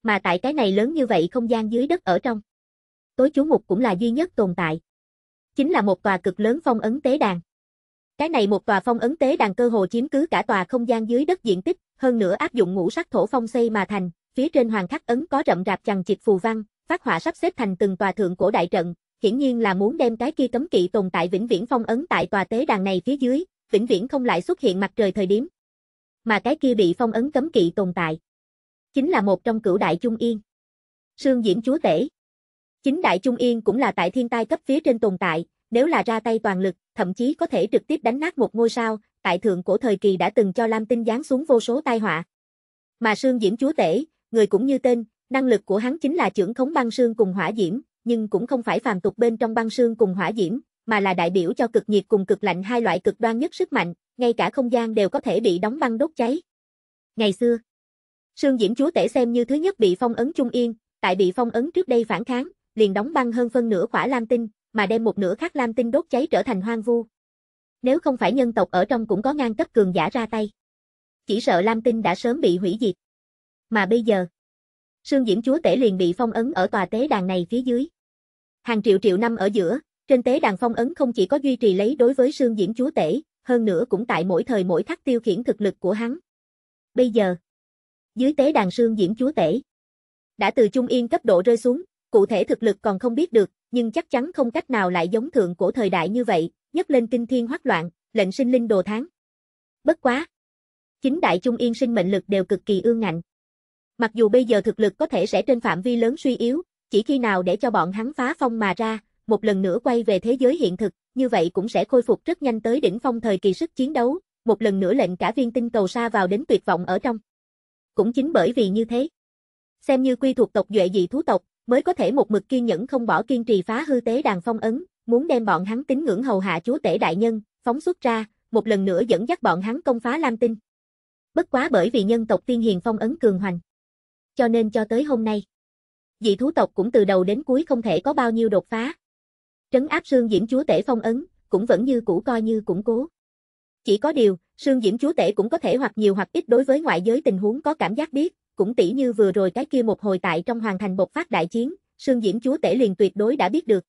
Mà tại cái này lớn như vậy không gian dưới đất ở trong tối chú mục cũng là duy nhất tồn tại. Chính là một tòa cực lớn phong ấn tế đàn. Cái này một tòa phong ấn tế đàn cơ hồ chiếm cứ cả tòa không gian dưới đất diện tích, hơn nữa áp dụng ngũ sắc thổ phong xây mà thành, phía trên hoàng khắc ấn có rậm rạp chằng chịt phù văn, phát họa sắp xếp thành từng tòa thượng cổ đại trận, hiển nhiên là muốn đem cái kia cấm kỵ tồn tại vĩnh viễn phong ấn tại tòa tế đàn này phía dưới, vĩnh viễn không lại xuất hiện mặt trời thời điểm. Mà cái kia bị phong ấn cấm kỵ tồn tại, chính là một trong cửu đại trung yên. Sương Diễm Chúa Tể Chính Đại Trung Yên cũng là tại thiên tai cấp phía trên tồn tại, nếu là ra tay toàn lực, thậm chí có thể trực tiếp đánh nát một ngôi sao, tại thượng cổ thời kỳ đã từng cho Lam Tinh giáng xuống vô số tai họa. Mà Sương Diễm Chúa Tể, người cũng như tên, năng lực của hắn chính là trưởng khống băng sương cùng hỏa diễm, nhưng cũng không phải phàm tục bên trong băng sương cùng hỏa diễm, mà là đại biểu cho cực nhiệt cùng cực lạnh hai loại cực đoan nhất sức mạnh, ngay cả không gian đều có thể bị đóng băng đốt cháy. Ngày xưa, Sương Diễm Chúa Tể xem như thứ nhất bị phong ấn Trung Yên, tại bị phong ấn trước đây phản kháng, liền đóng băng hơn phân nửa quả lam tinh, mà đem một nửa khác lam tinh đốt cháy trở thành hoang vu. Nếu không phải nhân tộc ở trong cũng có ngang cấp cường giả ra tay. Chỉ sợ lam tinh đã sớm bị hủy diệt. Mà bây giờ, Sương Diễm Chúa Tể liền bị phong ấn ở tòa tế đàn này phía dưới. Hàng triệu triệu năm ở giữa, trên tế đàn phong ấn không chỉ có duy trì lấy đối với Sương Diễm Chúa Tể, hơn nữa cũng tại mỗi thời mỗi khắc tiêu khiển thực lực của hắn. Bây giờ, dưới tế đàn Sương Diễm Chúa Tể, đã từ trung yên cấp độ rơi xuống, cụ thể thực lực còn không biết được, nhưng chắc chắn không cách nào lại giống thượng cổ thời đại như vậy, nhấc lên kinh thiên hoắc loạn, lệnh sinh linh đồ tháng. Bất quá. Chính đại trung yên sinh mệnh lực đều cực kỳ ương ngạnh. Mặc dù bây giờ thực lực có thể sẽ trên phạm vi lớn suy yếu, chỉ khi nào để cho bọn hắn phá phong mà ra, một lần nữa quay về thế giới hiện thực, như vậy cũng sẽ khôi phục rất nhanh tới đỉnh phong thời kỳ sức chiến đấu, một lần nữa lệnh cả viên tinh cầu xa vào đến tuyệt vọng ở trong. Cũng chính bởi vì như thế, xem như quy thuộc tộc duệ dị thú tộc, mới có thể một mực kiên nhẫn không bỏ kiên trì phá hư tế đàn phong ấn, muốn đem bọn hắn tín ngưỡng hầu hạ chúa tể đại nhân, phóng xuất ra, một lần nữa dẫn dắt bọn hắn công phá Lam Tinh. Bất quá bởi vì nhân tộc tiên hiền phong ấn cường hoành. Cho nên cho tới hôm nay, dị thú tộc cũng từ đầu đến cuối không thể có bao nhiêu đột phá. Trấn áp xương diễm chúa tể phong ấn, cũng vẫn như cũ coi như củng cố. Chỉ có điều, xương diễm chúa tể cũng có thể hoặc nhiều hoặc ít đối với ngoại giới tình huống có cảm giác biết, cũng tỉ như vừa rồi cái kia một hồi tại trong hoàn thành bộc phát đại chiến, Sương Diễm chúa tể liền tuyệt đối đã biết được.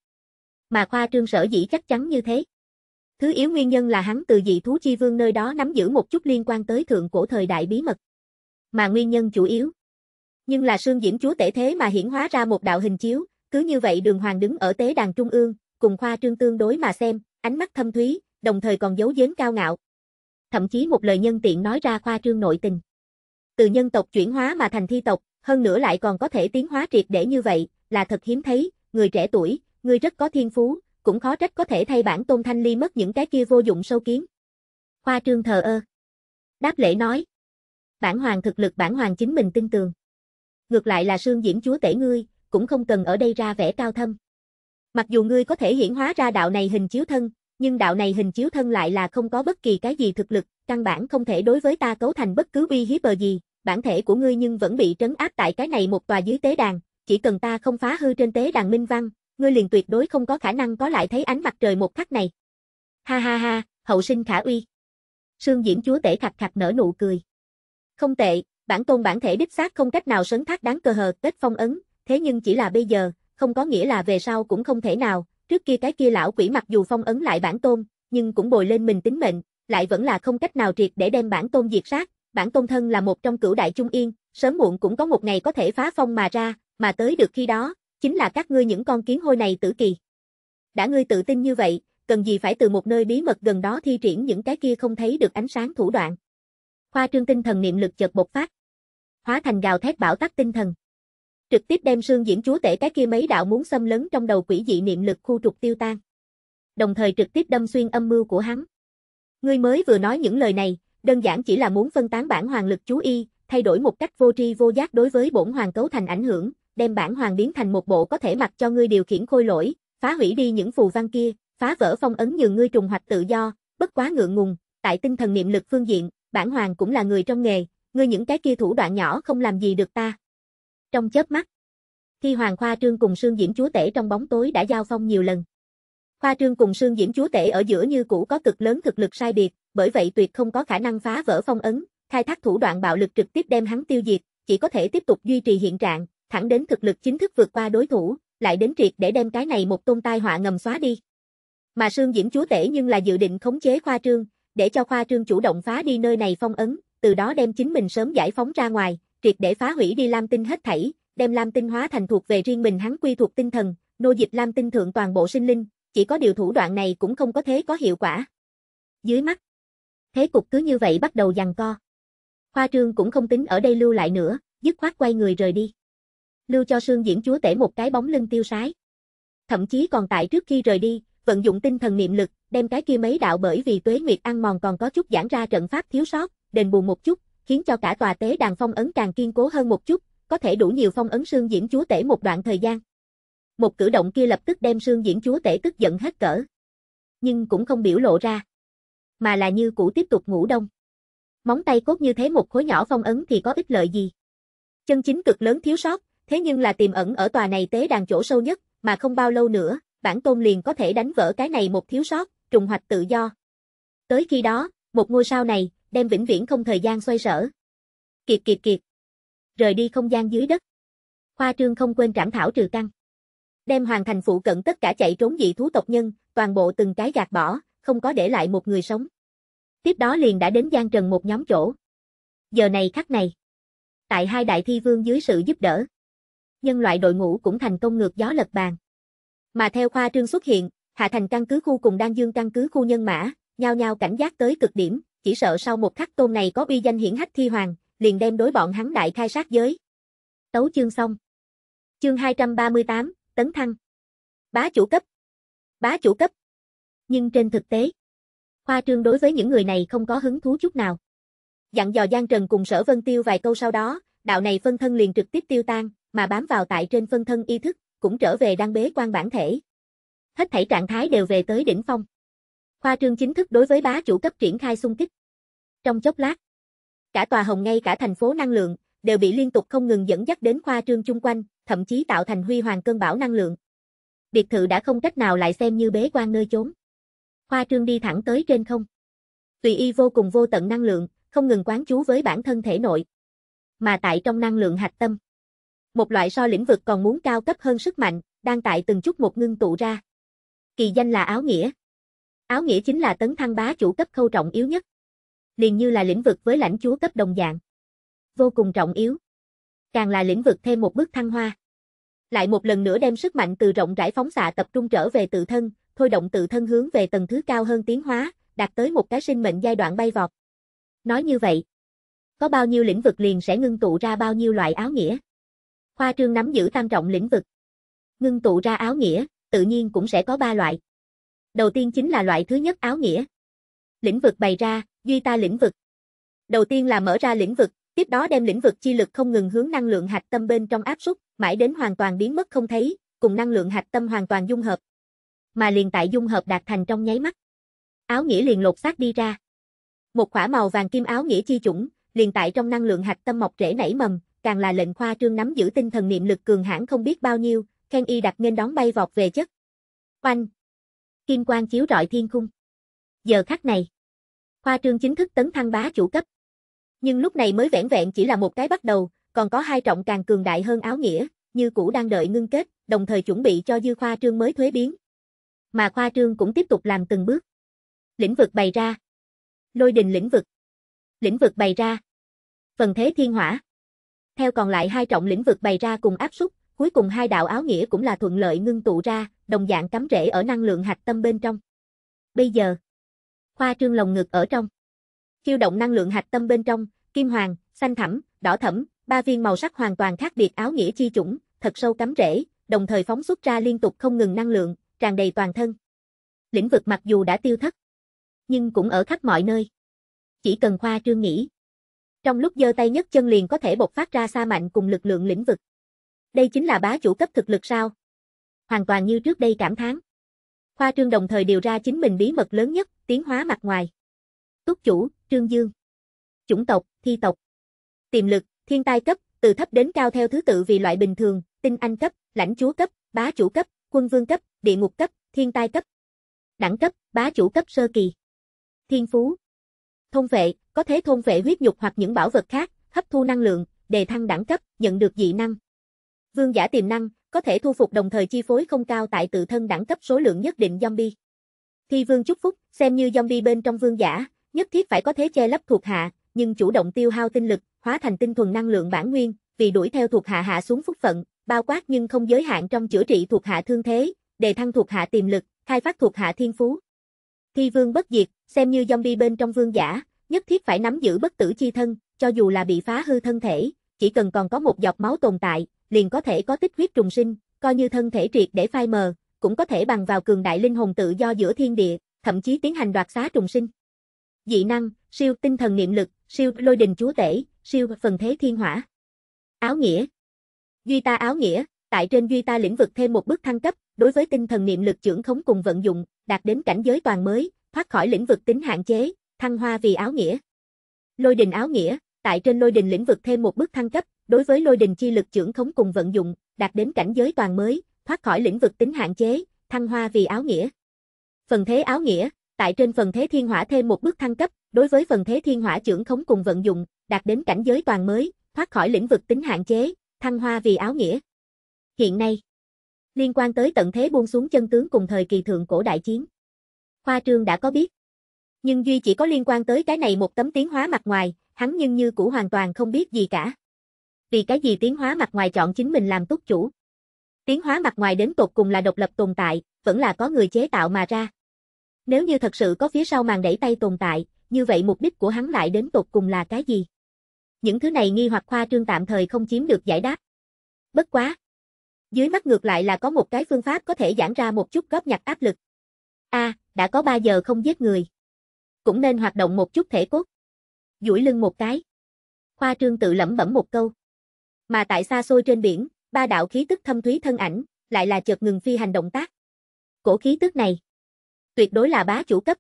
Mà khoa trương sở dĩ chắc chắn như thế. Thứ yếu nguyên nhân là hắn từ dị thú chi vương nơi đó nắm giữ một chút liên quan tới thượng cổ thời đại bí mật. Mà nguyên nhân chủ yếu. Nhưng là Sương Diễm chúa tể thế mà hiển hóa ra một đạo hình chiếu, cứ như vậy đường hoàng đứng ở tế đàn trung ương, cùng khoa trương tương đối mà xem, ánh mắt thâm thúy, đồng thời còn giấu giếm cao ngạo. Thậm chí một lời nhân tiện nói ra khoa trương nội tình từ nhân tộc chuyển hóa mà thành thi tộc, hơn nữa lại còn có thể tiến hóa triệt để như vậy, là thật hiếm thấy, người trẻ tuổi, người rất có thiên phú, cũng khó trách có thể thay bản tôn thanh ly mất những cái kia vô dụng sâu kiến. khoa trương thờ ơ. Đáp lễ nói. Bản hoàng thực lực bản hoàng chính mình tin tường. Ngược lại là sương diễm chúa tể ngươi, cũng không cần ở đây ra vẻ cao thâm. Mặc dù ngươi có thể hiển hóa ra đạo này hình chiếu thân, nhưng đạo này hình chiếu thân lại là không có bất kỳ cái gì thực lực, căn bản không thể đối với ta cấu thành bất cứ uy hiếp bờ gì, bản thể của ngươi nhưng vẫn bị trấn áp tại cái này một tòa dưới tế đàn, chỉ cần ta không phá hư trên tế đàn minh văn, ngươi liền tuyệt đối không có khả năng có lại thấy ánh mặt trời một khắc này. Ha ha ha, hậu sinh khả uy. Sương Diễm Chúa Tể khặt khặt nở nụ cười. Không tệ, bản tôn bản thể đích xác không cách nào sấn thác đáng cơ hờ tết phong ấn, thế nhưng chỉ là bây giờ, không có nghĩa là về sau cũng không thể nào, trước kia cái kia lão quỷ mặc dù phong ấn lại bản tôn, nhưng cũng bồi lên mình tính mệnh, lại vẫn là không cách nào triệt để đem bản tôn diệt sát, bản tôn thân là một trong cửu đại trung yên, sớm muộn cũng có một ngày có thể phá phong mà ra, mà tới được khi đó, chính là các ngươi những con kiến hôi này tử kỳ. Đã ngươi tự tin như vậy, cần gì phải từ một nơi bí mật gần đó thi triển những cái kia không thấy được ánh sáng thủ đoạn. Khoa trương tinh thần niệm lực chợt bộc phát. Hóa thành gào thét bảo tắc tinh thần. Trực tiếp đem sương diễn chúa tể cái kia mấy đạo muốn xâm lấn trong đầu quỷ dị niệm lực khu trục tiêu tan. Đồng thời trực tiếp đâm xuyên âm mưu của hắn. Ngươi mới vừa nói những lời này, đơn giản chỉ là muốn phân tán bản hoàng lực chú y, thay đổi một cách vô tri vô giác đối với bổn hoàng cấu thành ảnh hưởng, đem bản hoàng biến thành một bộ có thể mặc cho ngươi điều khiển khôi lỗi, phá hủy đi những phù văn kia, phá vỡ phong ấn nhường ngươi trùng hoạch tự do, bất quá ngượng ngùng, tại tinh thần niệm lực phương diện, bản hoàng cũng là người trong nghề, ngươi những cái kia thủ đoạn nhỏ không làm gì được ta. Trong chớp mắt, khi Hoàng Khoa Trương cùng Sương Diễm Chúa Tể trong bóng tối đã giao phong nhiều lần. Khoa Trương cùng Sương Diễm Chúa Tể ở giữa như cũ có cực lớn thực lực sai biệt, bởi vậy tuyệt không có khả năng phá vỡ phong ấn, khai thác thủ đoạn bạo lực trực tiếp đem hắn tiêu diệt, chỉ có thể tiếp tục duy trì hiện trạng, thẳng đến thực lực chính thức vượt qua đối thủ, lại đến triệt để đem cái này một tôn tai họa ngầm xóa đi. Mà Sương Diễm Chúa Tể nhưng là dự định khống chế Khoa Trương, để cho Khoa Trương chủ động phá đi nơi này phong ấn, từ đó đem chính mình sớm giải phóng ra ngoài, triệt để phá hủy đi Lam Tinh hết thảy, đem Lam Tinh hóa thành thuộc về riêng mình hắn quy thuộc tinh thần, nô dịch Lam Tinh thượng toàn bộ sinh linh, chỉ có điều thủ đoạn này cũng không có thế có hiệu quả. Dưới mắt, thế cục cứ như vậy bắt đầu giằng co. Khoa trương cũng không tính ở đây lưu lại nữa, dứt khoát quay người rời đi. Lưu cho Sương Diễm Chúa tể một cái bóng lưng tiêu sái. Thậm chí còn tại trước khi rời đi, vận dụng tinh thần niệm lực, đem cái kia mấy đạo bởi vì tuế nguyệt ăn mòn còn có chút giãn ra trận pháp thiếu sót, đền bù một chút, khiến cho cả tòa tế đàn phong ấn càng kiên cố hơn một chút, có thể đủ nhiều phong ấn Sương Diễm Chúa tể một đoạn thời gian. Một cử động kia lập tức đem sương diễn chúa tể tức giận hết cỡ. Nhưng cũng không biểu lộ ra. Mà là như cũ tiếp tục ngủ đông. Móng tay cốt như thế một khối nhỏ phong ấn thì có ích lợi gì? Chân chính cực lớn thiếu sót, thế nhưng là tiềm ẩn ở tòa này tế đàn chỗ sâu nhất, mà không bao lâu nữa, bản tôn liền có thể đánh vỡ cái này một thiếu sót, trùng hoạch tự do. Tới khi đó, một ngôi sao này, đem vĩnh viễn không thời gian xoay sở. Kiệt kiệt kiệt. Rời đi không gian dưới đất. Khoa trương không quên trảm thảo trừ căng đem hoàn thành phụ cận tất cả chạy trốn dị thú tộc nhân, toàn bộ từng cái gạt bỏ, không có để lại một người sống. Tiếp đó liền đã đến Giang Trần một nhóm chỗ. Giờ này khắc này, tại hai đại thi vương dưới sự giúp đỡ, nhân loại đội ngũ cũng thành công ngược gió lật bàn. Mà theo khoa trương xuất hiện, Hạ Thành căn cứ khu cùng Đan Dương căn cứ khu nhân mã, nhao nhao cảnh giác tới cực điểm, chỉ sợ sau một khắc tôn này có uy danh hiển hách thi hoàng, liền đem đối bọn hắn đại khai sát giới. Tấu chương xong. Chương 238, tấn thăng. Bá chủ cấp. Bá chủ cấp. Nhưng trên thực tế, Khoa Trương đối với những người này không có hứng thú chút nào. Dặn dò Giang Trần cùng Sở Vân Tiêu vài câu sau đó, đạo này phân thân liền trực tiếp tiêu tan, mà bám vào tại trên phân thân ý thức, cũng trở về đang bế quan bản thể. Hết thảy trạng thái đều về tới đỉnh phong. Khoa Trương chính thức đối với bá chủ cấp triển khai xung kích. Trong chốc lát, cả tòa hồng ngay cả thành phố năng lượng, đều bị liên tục không ngừng dẫn dắt đến khoa trương chung quanh, thậm chí tạo thành huy hoàng cơn bão năng lượng. Biệt thự đã không cách nào lại xem như bế quan nơi chốn. Khoa trương đi thẳng tới trên không. Tùy y vô cùng vô tận năng lượng, không ngừng quán chú với bản thân thể nội. Mà tại trong năng lượng hạch tâm. Một loại so lĩnh vực còn muốn cao cấp hơn sức mạnh, đang tại từng chút một ngưng tụ ra. Kỳ danh là áo nghĩa. Áo nghĩa chính là tấn thăng bá chủ cấp khâu trọng yếu nhất. Liền như là lĩnh vực với lãnh chúa cấp đồng dạng vô cùng trọng yếu. Càng là lĩnh vực thêm một bước thăng hoa. Lại một lần nữa đem sức mạnh từ rộng rãi phóng xạ tập trung trở về tự thân, thôi động tự thân hướng về tầng thứ cao hơn tiến hóa, đạt tới một cái sinh mệnh giai đoạn bay vọt. Nói như vậy, có bao nhiêu lĩnh vực liền sẽ ngưng tụ ra bao nhiêu loại áo nghĩa. Khoa trương nắm giữ tam trọng lĩnh vực. Ngưng tụ ra áo nghĩa, tự nhiên cũng sẽ có ba loại. Đầu tiên chính là loại thứ nhất áo nghĩa. Lĩnh vực bày ra, duy ta lĩnh vực. Đầu tiên là mở ra lĩnh vực, Tiếp đó đem lĩnh vực chi lực không ngừng hướng năng lượng hạch tâm bên trong áp suất, mãi đến hoàn toàn biến mất không thấy, cùng năng lượng hạch tâm hoàn toàn dung hợp. Mà liền tại dung hợp đạt thành trong nháy mắt. Áo nghĩa liền lột xác đi ra. Một quả màu vàng kim áo nghĩa chi chủng, liền tại trong năng lượng hạch tâm mọc rễ nảy mầm, càng là lệnh khoa trương nắm giữ tinh thần niệm lực cường hãn không biết bao nhiêu, khen y đặt nên đón bay vọt về chất. Oanh! Kim quang chiếu rọi thiên khung. Giờ khắc này, khoa trương chính thức tấn thăng bá chủ cấp. Nhưng lúc này mới vẻn vẹn chỉ là một cái bắt đầu, còn có hai trọng càng cường đại hơn áo nghĩa, như cũ đang đợi ngưng kết, đồng thời chuẩn bị cho dư khoa trương mới thuế biến. Mà khoa trương cũng tiếp tục làm từng bước. Lĩnh vực bày ra. Lôi đình lĩnh vực. Lĩnh vực bày ra. Phần thế thiên hỏa. Theo còn lại hai trọng lĩnh vực bày ra cùng áp súc, cuối cùng hai đạo áo nghĩa cũng là thuận lợi ngưng tụ ra, đồng dạng cắm rễ ở năng lượng hạch tâm bên trong. Bây giờ, khoa trương lồng ngực ở trong. Khiêu động năng lượng hạch tâm bên trong, kim hoàng, xanh thẳm, đỏ thẫm, ba viên màu sắc hoàn toàn khác biệt áo nghĩa chi chủng, thật sâu cắm rễ, đồng thời phóng xuất ra liên tục không ngừng năng lượng, tràn đầy toàn thân. Lĩnh vực mặc dù đã tiêu thất, nhưng cũng ở khắp mọi nơi. Chỉ cần khoa trương nghĩ. Trong lúc giơ tay nhất chân liền có thể bộc phát ra xa mạnh cùng lực lượng lĩnh vực. Đây chính là bá chủ cấp thực lực sao? Hoàn toàn như trước đây cảm thán. Khoa trương đồng thời điều ra chính mình bí mật lớn nhất, tiến hóa mặt ngoài. Túc chủ, Trương Dương chủng tộc, thi tộc. Tiềm lực, thiên tai cấp, từ thấp đến cao theo thứ tự vì loại bình thường, tinh anh cấp, lãnh chúa cấp, bá chủ cấp, quân vương cấp, địa ngục cấp, thiên tai cấp. Đẳng cấp, bá chủ cấp sơ kỳ. Thiên phú. thông vệ, có thể thôn vệ huyết nhục hoặc những bảo vật khác, hấp thu năng lượng, đề thăng đẳng cấp, nhận được dị năng. Vương giả tiềm năng, có thể thu phục đồng thời chi phối không cao tại tự thân đẳng cấp số lượng nhất định zombie. Thi vương chúc phúc, xem như zombie bên trong vương giả, nhất thiết phải có thế che lấp thuộc hạ, nhưng chủ động tiêu hao tinh lực, hóa thành tinh thuần năng lượng bản nguyên, vì đuổi theo thuộc hạ hạ xuống phúc phận, bao quát nhưng không giới hạn trong chữa trị thuộc hạ thương thế, đề thăng thuộc hạ tiềm lực, khai phát thuộc hạ thiên phú. Thi vương bất diệt, xem như zombie bên trong vương giả, nhất thiết phải nắm giữ bất tử chi thân, cho dù là bị phá hư thân thể, chỉ cần còn có một giọt máu tồn tại, liền có thể có tích huyết trùng sinh, coi như thân thể triệt để phai mờ, cũng có thể bằng vào cường đại linh hồn tự do giữa thiên địa, thậm chí tiến hành đoạt xá trùng sinh dị năng, siêu tinh thần niệm lực, siêu lôi đình chúa tể, siêu phần thế thiên hỏa. Áo nghĩa Duy ta áo nghĩa, tại trên duy ta lĩnh vực thêm một bước thăng cấp, đối với tinh thần niệm lực trưởng khống cùng vận dụng, đạt đến cảnh giới toàn mới, thoát khỏi lĩnh vực tính hạn chế, thăng hoa vì áo nghĩa. Lôi đình áo nghĩa, tại trên lôi đình lĩnh vực thêm một bước thăng cấp, đối với lôi đình chi lực trưởng khống cùng vận dụng, đạt đến cảnh giới toàn mới, thoát khỏi lĩnh vực tính hạn chế, thăng hoa vì áo nghĩa. Phần thế áo nghĩa, tại trên phần thế thiên hỏa thêm một bước thăng cấp, đối với phần thế thiên hỏa trưởng khống cùng vận dụng, đạt đến cảnh giới toàn mới, thoát khỏi lĩnh vực tính hạn chế, thăng hoa vì áo nghĩa. Hiện nay, liên quan tới tận thế buông xuống chân tướng cùng thời kỳ thượng cổ đại chiến. khoa Trương đã có biết, nhưng duy chỉ có liên quan tới cái này một tấm tiến hóa mặt ngoài, hắn nhưng như cũ hoàn toàn không biết gì cả. Vì cái gì tiến hóa mặt ngoài chọn chính mình làm túc chủ? Tiến hóa mặt ngoài đến tột cùng là độc lập tồn tại, vẫn là có người chế tạo mà ra. Nếu như thật sự có phía sau màn đẩy tay tồn tại, như vậy mục đích của hắn lại đến tột cùng là cái gì? Những thứ này nghi hoặc khoa trương tạm thời không chiếm được giải đáp. Bất quá. Dưới mắt ngược lại là có một cái phương pháp có thể giảm ra một chút góp nhặt áp lực. A, đã có 3 giờ không giết người. Cũng nên hoạt động một chút thể cốt. duỗi lưng một cái. Khoa trương tự lẩm bẩm một câu. Mà tại xa xôi trên biển, ba đạo khí tức thâm thúy thân ảnh, lại là chợt ngừng phi hành động tác. Cổ khí tức này. Tuyệt đối là bá chủ cấp.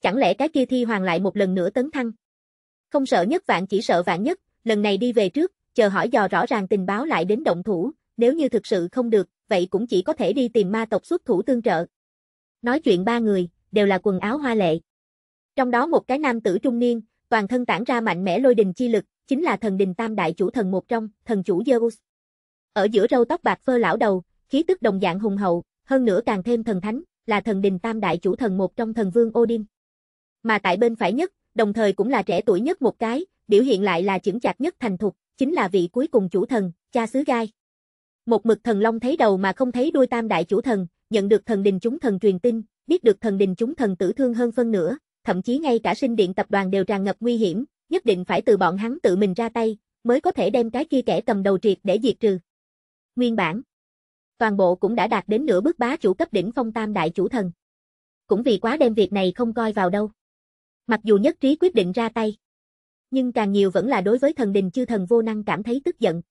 Chẳng lẽ cái kia thi hoàng lại một lần nữa tấn thăng? Không sợ nhất vạn chỉ sợ vạn nhất, lần này đi về trước, chờ hỏi dò rõ ràng tình báo lại đến động thủ, nếu như thực sự không được, vậy cũng chỉ có thể đi tìm ma tộc xuất thủ tương trợ. Nói chuyện ba người, đều là quần áo hoa lệ. Trong đó một cái nam tử trung niên, toàn thân tản ra mạnh mẽ lôi đình chi lực, chính là thần đình tam đại chủ thần một trong, thần chủ Zeus. Ở giữa râu tóc bạc phơ lão đầu, khí tức đồng dạng hùng hậu, hơn nữa càng thêm thần thánh, là thần đình tam đại chủ thần một trong thần vương Odin. Mà tại bên phải nhất, đồng thời cũng là trẻ tuổi nhất một cái, biểu hiện lại là chững chạc nhất thành thục, chính là vị cuối cùng chủ thần, cha xứ gai. Một mực thần long thấy đầu mà không thấy đuôi tam đại chủ thần, nhận được thần đình chúng thần truyền tin, biết được thần đình chúng thần tử thương hơn phân nửa, thậm chí ngay cả sinh điện tập đoàn đều tràn ngập nguy hiểm, nhất định phải từ bọn hắn tự mình ra tay, mới có thể đem cái kia kẻ cầm đầu triệt để diệt trừ. Nguyên bản, Toàn bộ cũng đã đạt đến nửa bước bá chủ cấp đỉnh phong tam đại chủ thần. Cũng vì quá đem việc này không coi vào đâu. Mặc dù nhất trí quyết định ra tay. Nhưng càng nhiều vẫn là đối với thần đình chư thần vô năng cảm thấy tức giận.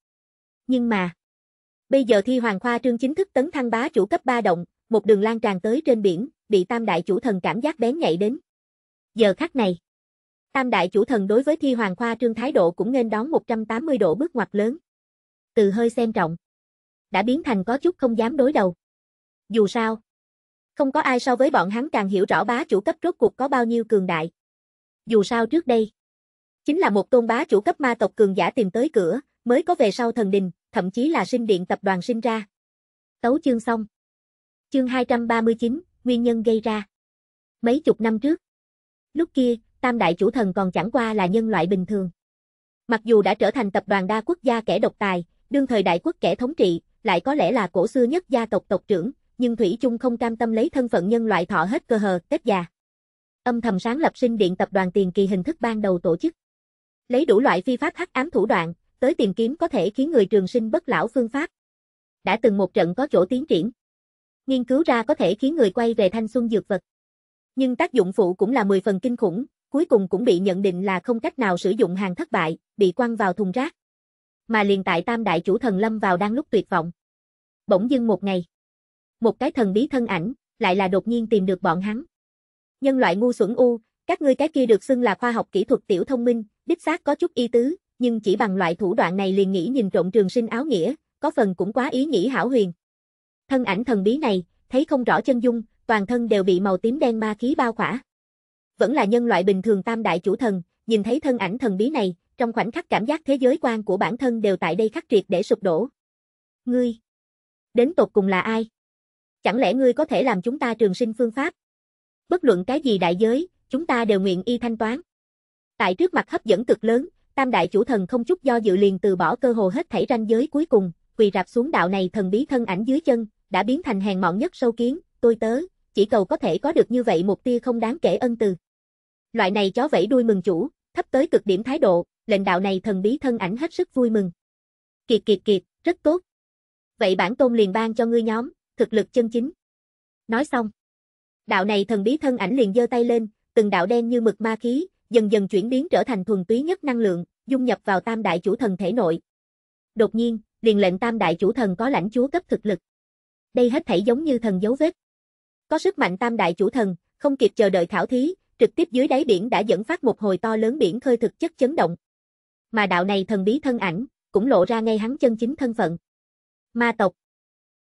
Nhưng mà. Bây giờ thi hoàng khoa trương chính thức tấn thăng bá chủ cấp ba động, một đường lan tràn tới trên biển, bị tam đại chủ thần cảm giác bén nhạy đến. Giờ khắc này. Tam đại chủ thần đối với thi hoàng khoa trương thái độ cũng nên đón 180 độ bước ngoặt lớn. Từ hơi xem trọng đã biến thành có chút không dám đối đầu. Dù sao, không có ai so với bọn hắn càng hiểu rõ bá chủ cấp rốt cuộc có bao nhiêu cường đại. Dù sao trước đây, chính là một tôn bá chủ cấp ma tộc cường giả tìm tới cửa, mới có về sau thần đình, thậm chí là sinh điện tập đoàn sinh ra. Tấu chương xong. Chương 239, nguyên nhân gây ra. Mấy chục năm trước, lúc kia, tam đại chủ thần còn chẳng qua là nhân loại bình thường. Mặc dù đã trở thành tập đoàn đa quốc gia kẻ độc tài, đương thời đại quốc kẻ thống trị, lại có lẽ là cổ xưa nhất gia tộc tộc trưởng, nhưng Thủy chung không cam tâm lấy thân phận nhân loại thọ hết cơ hờ, tết già. Âm thầm sáng lập sinh điện tập đoàn tiền kỳ hình thức ban đầu tổ chức. Lấy đủ loại phi pháp hắc ám thủ đoạn, tới tìm kiếm có thể khiến người trường sinh bất lão phương pháp. Đã từng một trận có chỗ tiến triển. Nghiên cứu ra có thể khiến người quay về thanh xuân dược vật. Nhưng tác dụng phụ cũng là 10 phần kinh khủng, cuối cùng cũng bị nhận định là không cách nào sử dụng hàng thất bại, bị quăng vào thùng rác mà liền tại tam đại chủ thần lâm vào đang lúc tuyệt vọng. Bỗng dưng một ngày, một cái thần bí thân ảnh, lại là đột nhiên tìm được bọn hắn. Nhân loại ngu xuẩn u, các ngươi cái kia được xưng là khoa học kỹ thuật tiểu thông minh, đích xác có chút y tứ, nhưng chỉ bằng loại thủ đoạn này liền nghĩ nhìn trộm trường sinh áo nghĩa, có phần cũng quá ý nghĩ hảo huyền. Thân ảnh thần bí này, thấy không rõ chân dung, toàn thân đều bị màu tím đen ma khí bao khỏa. Vẫn là nhân loại bình thường tam đại chủ thần, nhìn thấy thân ảnh thần bí này, trong khoảnh khắc cảm giác thế giới quan của bản thân đều tại đây khắc triệt để sụp đổ. Ngươi, đến tột cùng là ai? Chẳng lẽ ngươi có thể làm chúng ta trường sinh phương pháp? Bất luận cái gì đại giới, chúng ta đều nguyện y thanh toán. Tại trước mặt hấp dẫn cực lớn, tam đại chủ thần không chút do dự liền từ bỏ cơ hồ hết thảy ranh giới cuối cùng, quỳ rạp xuống đạo này thần bí thân ảnh dưới chân, đã biến thành hèn mọn nhất sâu kiến, tôi tớ, chỉ cầu có thể có được như vậy một tia không đáng kể ân từ. Loại này chó vẫy đuôi mừng chủ, thấp tới cực điểm thái độ, lệnh đạo này thần bí thân ảnh hết sức vui mừng. Kiệt kiệt kiệt, rất tốt. Vậy bản tôn liền ban cho ngươi nhóm, thực lực chân chính. Nói xong. Đạo này thần bí thân ảnh liền giơ tay lên, từng đạo đen như mực ma khí, dần dần chuyển biến trở thành thuần túy nhất năng lượng, dung nhập vào tam đại chủ thần thể nội. Đột nhiên, liền lệnh tam đại chủ thần có lãnh chúa cấp thực lực. Đây hết thảy giống như thần dấu vết. Có sức mạnh tam đại chủ thần, không kịp chờ đợi khảo thí, trực tiếp dưới đáy biển đã dẫn phát một hồi to lớn biển khơi thực chất chấn động. Mà đạo này thần bí thân ảnh, cũng lộ ra ngay hắn chân chính thân phận. Ma tộc.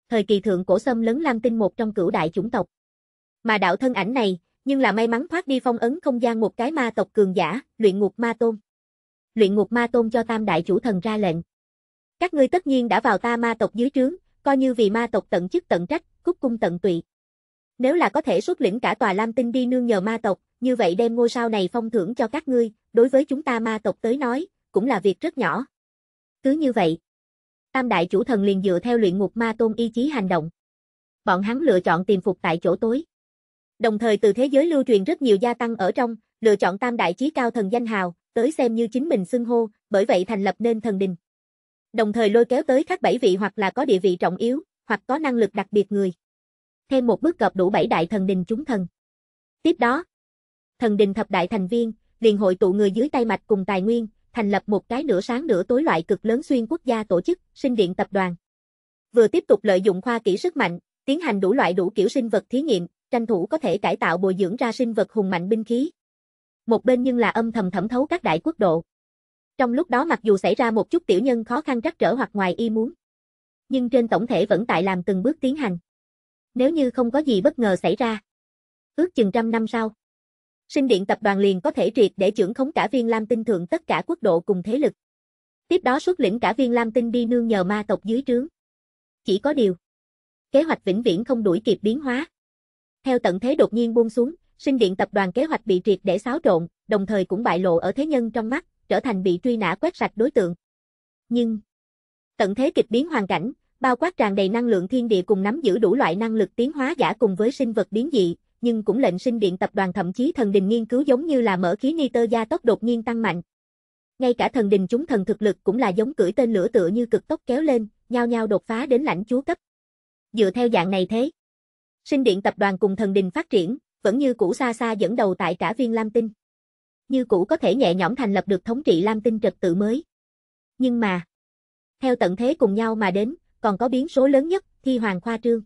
Thời kỳ thượng cổ xâm lấn Lam Tinh một trong cửu đại chủng tộc. Mà đạo thân ảnh này, nhưng là may mắn thoát đi phong ấn không gian một cái ma tộc cường giả, luyện ngục ma tôn. Luyện ngục ma tôn cho tam đại chủ thần ra lệnh. Các ngươi tất nhiên đã vào ta ma tộc dưới trướng, coi như vì ma tộc tận chức tận trách, cúc cung tận tụy. Nếu là có thể xuất lĩnh cả tòa Lam Tinh đi nương nhờ ma tộc, như vậy đem ngôi sao này phong thưởng cho các ngươi, đối với chúng ta ma tộc tới nói, cũng là việc rất nhỏ. Cứ như vậy, tam đại chủ thần liền dựa theo luyện ngục ma tôn ý chí hành động. Bọn hắn lựa chọn tìm phục tại chỗ tối. Đồng thời từ thế giới lưu truyền rất nhiều gia tăng ở trong, lựa chọn tam đại chí cao thần danh hào, tới xem như chính mình xưng hô, bởi vậy thành lập nên thần đình. Đồng thời lôi kéo tới các bảy vị hoặc là có địa vị trọng yếu, hoặc có năng lực đặc biệt người. Thêm một bước cập đủ bảy đại thần đình chúng thần. Tiếp đó, thần đình thập đại thành viên, liền hội tụ người dưới tay mạch cùng tài nguyên, thành lập một cái nửa sáng nửa tối loại cực lớn xuyên quốc gia tổ chức, sinh điện tập đoàn. Vừa tiếp tục lợi dụng khoa kỹ sức mạnh, tiến hành đủ loại đủ kiểu sinh vật thí nghiệm, tranh thủ có thể cải tạo bồi dưỡng ra sinh vật hùng mạnh binh khí. Một bên nhưng là âm thầm thẩm thấu các đại quốc độ. Trong lúc đó mặc dù xảy ra một chút tiểu nhân khó khăn trắc trở hoặc ngoài ý muốn, nhưng trên tổng thể vẫn tại làm từng bước tiến hành. Nếu như không có gì bất ngờ xảy ra, ước chừng trăm năm sau, sinh điện tập đoàn liền có thể triệt để trưởng khống cả viên Lam Tinh thượng tất cả quốc độ cùng thế lực. Tiếp đó xuất lĩnh cả viên Lam Tinh đi nương nhờ ma tộc dưới trướng. Chỉ có điều, kế hoạch vĩnh viễn không đuổi kịp biến hóa. Theo tận thế đột nhiên buông xuống, sinh điện tập đoàn kế hoạch bị triệt để xáo trộn, đồng thời cũng bại lộ ở thế nhân trong mắt, trở thành bị truy nã quét sạch đối tượng. Nhưng, tận thế kịch biến hoàn cảnh, bao quát tràn đầy năng lượng thiên địa cùng nắm giữ đủ loại năng lực tiến hóa giả cùng với sinh vật biến dị, nhưng cũng lệnh sinh điện tập đoàn thậm chí thần đình nghiên cứu giống như là mở khí nitơ gia tốc đột nhiên tăng mạnh. Ngay cả thần đình chúng thần thực lực cũng là giống cưỡi tên lửa tựa như cực tốc kéo lên, nhao nhau đột phá đến lãnh chúa cấp. Dựa theo dạng này thế, sinh điện tập đoàn cùng thần đình phát triển, vẫn như cũ xa xa dẫn đầu tại cả viên Lam Tinh. Như cũ có thể nhẹ nhõm thành lập được thống trị Lam Tinh trật tự mới. Nhưng mà, theo tận thế cùng nhau mà đến, còn có biến số lớn nhất, thi hoàng khoa trương.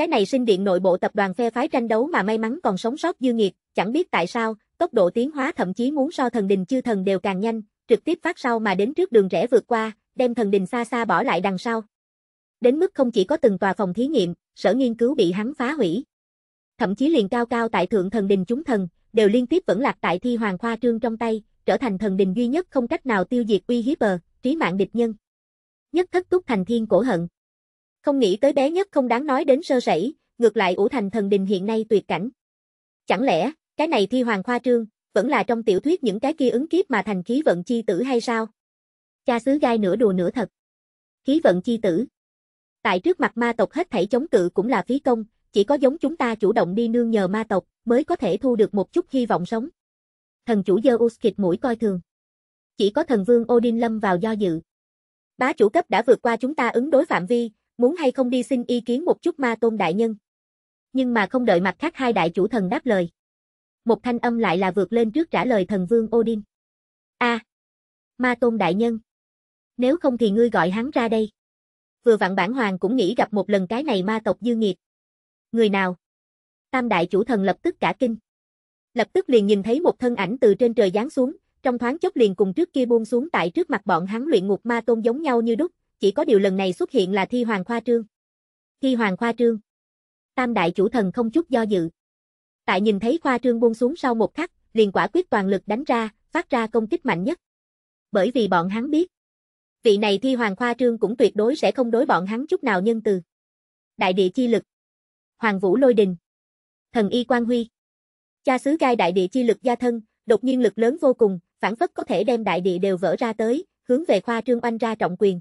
Cái này sinh điện nội bộ tập đoàn phe phái tranh đấu mà may mắn còn sống sót dư nghiệt, chẳng biết tại sao, tốc độ tiến hóa thậm chí muốn so thần đình chư thần đều càng nhanh, trực tiếp phát sau mà đến trước đường rẽ vượt qua, đem thần đình xa xa bỏ lại đằng sau. Đến mức không chỉ có từng tòa phòng thí nghiệm, sở nghiên cứu bị hắn phá hủy. Thậm chí liền cao cao tại thượng thần đình chúng thần, đều liên tiếp vẫn lạc tại thi hoàng khoa trương trong tay, trở thành thần đình duy nhất không cách nào tiêu diệt uy hiếp bờ, trí mạng địch nhân. Nhất thất túc thành thiên cổ hận. Không nghĩ tới bé nhất không đáng nói đến sơ sẩy, ngược lại ủ thành thần đình hiện nay tuyệt cảnh. Chẳng lẽ, cái này thi hoàng khoa trương, vẫn là trong tiểu thuyết những cái kia ứng kiếp mà thành khí vận chi tử hay sao? Cha xứ gai nửa đùa nửa thật. Khí vận chi tử. Tại trước mặt ma tộc hết thảy chống cự cũng là phí công, chỉ có giống chúng ta chủ động đi nương nhờ ma tộc mới có thể thu được một chút hy vọng sống. Thần chủ Zeus khịt mũi coi thường. Chỉ có thần vương Odin lâm vào do dự. Bá chủ cấp đã vượt qua chúng ta ứng đối phạm vi, muốn hay không đi xin ý kiến một chút ma tôn đại nhân. Nhưng mà không đợi mặt khác hai đại chủ thần đáp lời. Một thanh âm lại là vượt lên trước trả lời thần vương Odin. a à, ma tôn đại nhân. Nếu không thì ngươi gọi hắn ra đây. Vừa vặn bản hoàng cũng nghĩ gặp một lần cái này ma tộc dư nghiệt. Người nào? Tam đại chủ thần lập tức cả kinh. Lập tức liền nhìn thấy một thân ảnh từ trên trời giáng xuống, trong thoáng chốc liền cùng trước kia buông xuống tại trước mặt bọn hắn luyện ngục ma tôn giống nhau như đúc, chỉ có điều lần này xuất hiện là thi hoàng khoa trương. Thi hoàng khoa trương. Tam đại chủ thần không chút do dự. Tại nhìn thấy khoa trương buông xuống sau một khắc, liền quả quyết toàn lực đánh ra, phát ra công kích mạnh nhất. Bởi vì bọn hắn biết, vị này thi hoàng khoa trương cũng tuyệt đối sẽ không đối bọn hắn chút nào nhân từ. Đại địa chi lực, Hoàng Vũ Lôi Đình, Thần Y quan Huy, cha xứ gai đại địa chi lực gia thân, đột nhiên lực lớn vô cùng, phản phất có thể đem đại địa đều vỡ ra tới, hướng về khoa trương oanh ra trọng quyền.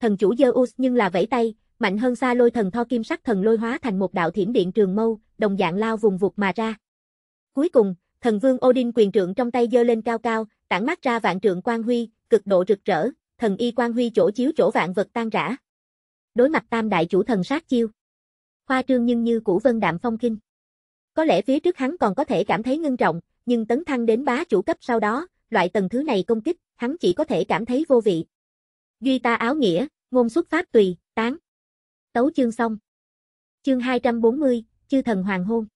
Thần chủ Zeus nhưng là vẫy tay, mạnh hơn xa lôi thần tho kim sắc thần lôi hóa thành một đạo thiểm điện trường mâu, đồng dạng lao vùng vụt mà ra. Cuối cùng, thần vương Odin quyền trượng trong tay giơ lên cao cao, tản mát ra vạn trượng quang huy, cực độ rực rỡ, thần y quang huy chỗ chiếu chỗ vạn vật tan rã. Đối mặt tam đại chủ thần sát chiêu. Khoa trương nhưng như cũ vân đạm phong kinh. Có lẽ phía trước hắn còn có thể cảm thấy ngưng trọng, nhưng tấn thăng đến bá chủ cấp sau đó, loại tầng thứ này công kích, hắn chỉ có thể cảm thấy vô vị. Duy ta áo nghĩa, ngôn xuất phát tùy, tán. Tấu chương xong. Chương 240, chư thần hoàng hôn.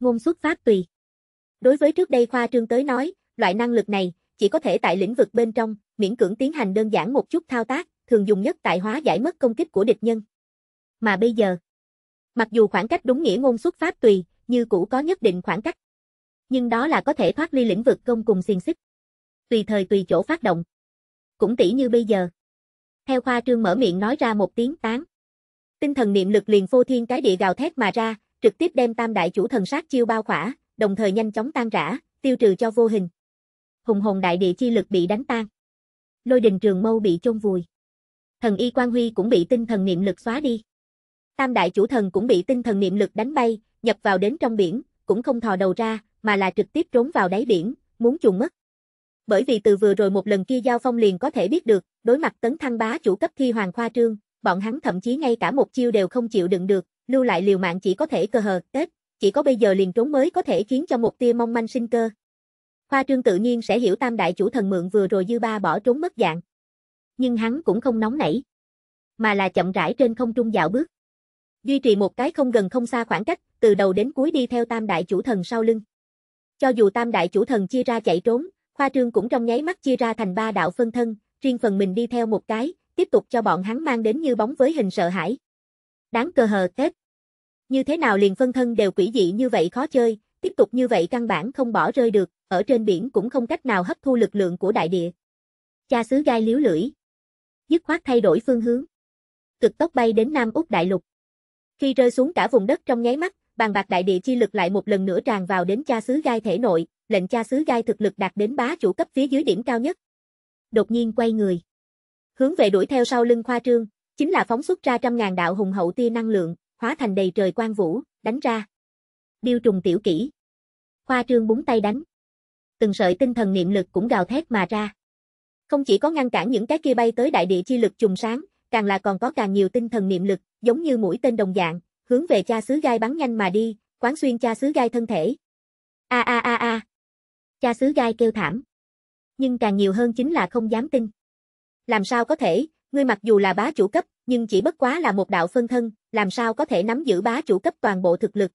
Ngôn xuất phát tùy. Đối với trước đây khoa trương tới nói, loại năng lực này chỉ có thể tại lĩnh vực bên trong, miễn cưỡng tiến hành đơn giản một chút thao tác, thường dùng nhất tại hóa giải mất công kích của địch nhân. Mà bây giờ, mặc dù khoảng cách đúng nghĩa ngôn xuất phát tùy, như cũ có nhất định khoảng cách, nhưng đó là có thể thoát ly lĩnh vực công cùng xiên xích. Tùy thời tùy chỗ phát động. Cũng tỷ như bây giờ, theo khoa Trương mở miệng nói ra một tiếng tán. Tinh thần niệm lực liền phô thiên cái địa gào thét mà ra, trực tiếp đem tam đại chủ thần sát chiêu bao khỏa, đồng thời nhanh chóng tan rã, tiêu trừ cho vô hình. Hùng hồn đại địa chi lực bị đánh tan. Lôi đình trường mâu bị chôn vùi. Thần y quan Huy cũng bị tinh thần niệm lực xóa đi. Tam đại chủ thần cũng bị tinh thần niệm lực đánh bay, nhập vào đến trong biển, cũng không thò đầu ra, mà là trực tiếp trốn vào đáy biển, muốn chuồn mất bởi vì từ vừa rồi một lần kia giao phong liền có thể biết được, đối mặt tấn thăng bá chủ cấp thi hoàng khoa trương, bọn hắn thậm chí ngay cả một chiêu đều không chịu đựng được, lưu lại liều mạng chỉ có thể cơ hờ, tết, chỉ có bây giờ liền trốn mới có thể khiến cho một tia mong manh sinh cơ. Khoa trương tự nhiên sẽ hiểu tam đại chủ thần mượn vừa rồi dư ba bỏ trốn mất dạng. Nhưng hắn cũng không nóng nảy, mà là chậm rãi trên không trung dạo bước. Duy trì một cái không gần không xa khoảng cách, từ đầu đến cuối đi theo tam đại chủ thần sau lưng. Cho dù tam đại chủ thần chia ra chạy trốn, Khoa trương cũng trong nháy mắt chia ra thành ba đạo phân thân, riêng phần mình đi theo một cái, tiếp tục cho bọn hắn mang đến như bóng với hình sợ hãi. Đáng cơ hờ tết. Như thế nào liền phân thân đều quỷ dị như vậy khó chơi, tiếp tục như vậy căn bản không bỏ rơi được, ở trên biển cũng không cách nào hấp thu lực lượng của đại địa. Cha xứ gai liếu lưỡi. Dứt khoát thay đổi phương hướng. Cực tốc bay đến Nam Úc đại lục. Khi rơi xuống cả vùng đất trong nháy mắt, bàn bạc đại địa chi lực lại một lần nữa tràn vào đến cha xứ gai thể nội, lệnh cha xứ gai thực lực đạt đến bá chủ cấp phía dưới điểm cao nhất. Đột nhiên quay người, hướng về đuổi theo sau lưng khoa trương, chính là phóng xuất ra trăm ngàn đạo hùng hậu tia năng lượng, hóa thành đầy trời quang vũ, đánh ra. Điêu trùng tiểu kỹ. Khoa trương búng tay đánh. Từng sợi tinh thần niệm lực cũng gào thét mà ra. Không chỉ có ngăn cản những cái kia bay tới đại địa chi lực trùng sáng, càng là còn có càng nhiều tinh thần niệm lực, giống như mũi tên đồng dạng, hướng về cha xứ gai bắn nhanh mà đi, quán xuyên cha xứ gai thân thể. A a a a. Cha xứ gai kêu thảm. Nhưng càng nhiều hơn chính là không dám tin. Làm sao có thể, ngươi mặc dù là bá chủ cấp, nhưng chỉ bất quá là một đạo phân thân, làm sao có thể nắm giữ bá chủ cấp toàn bộ thực lực.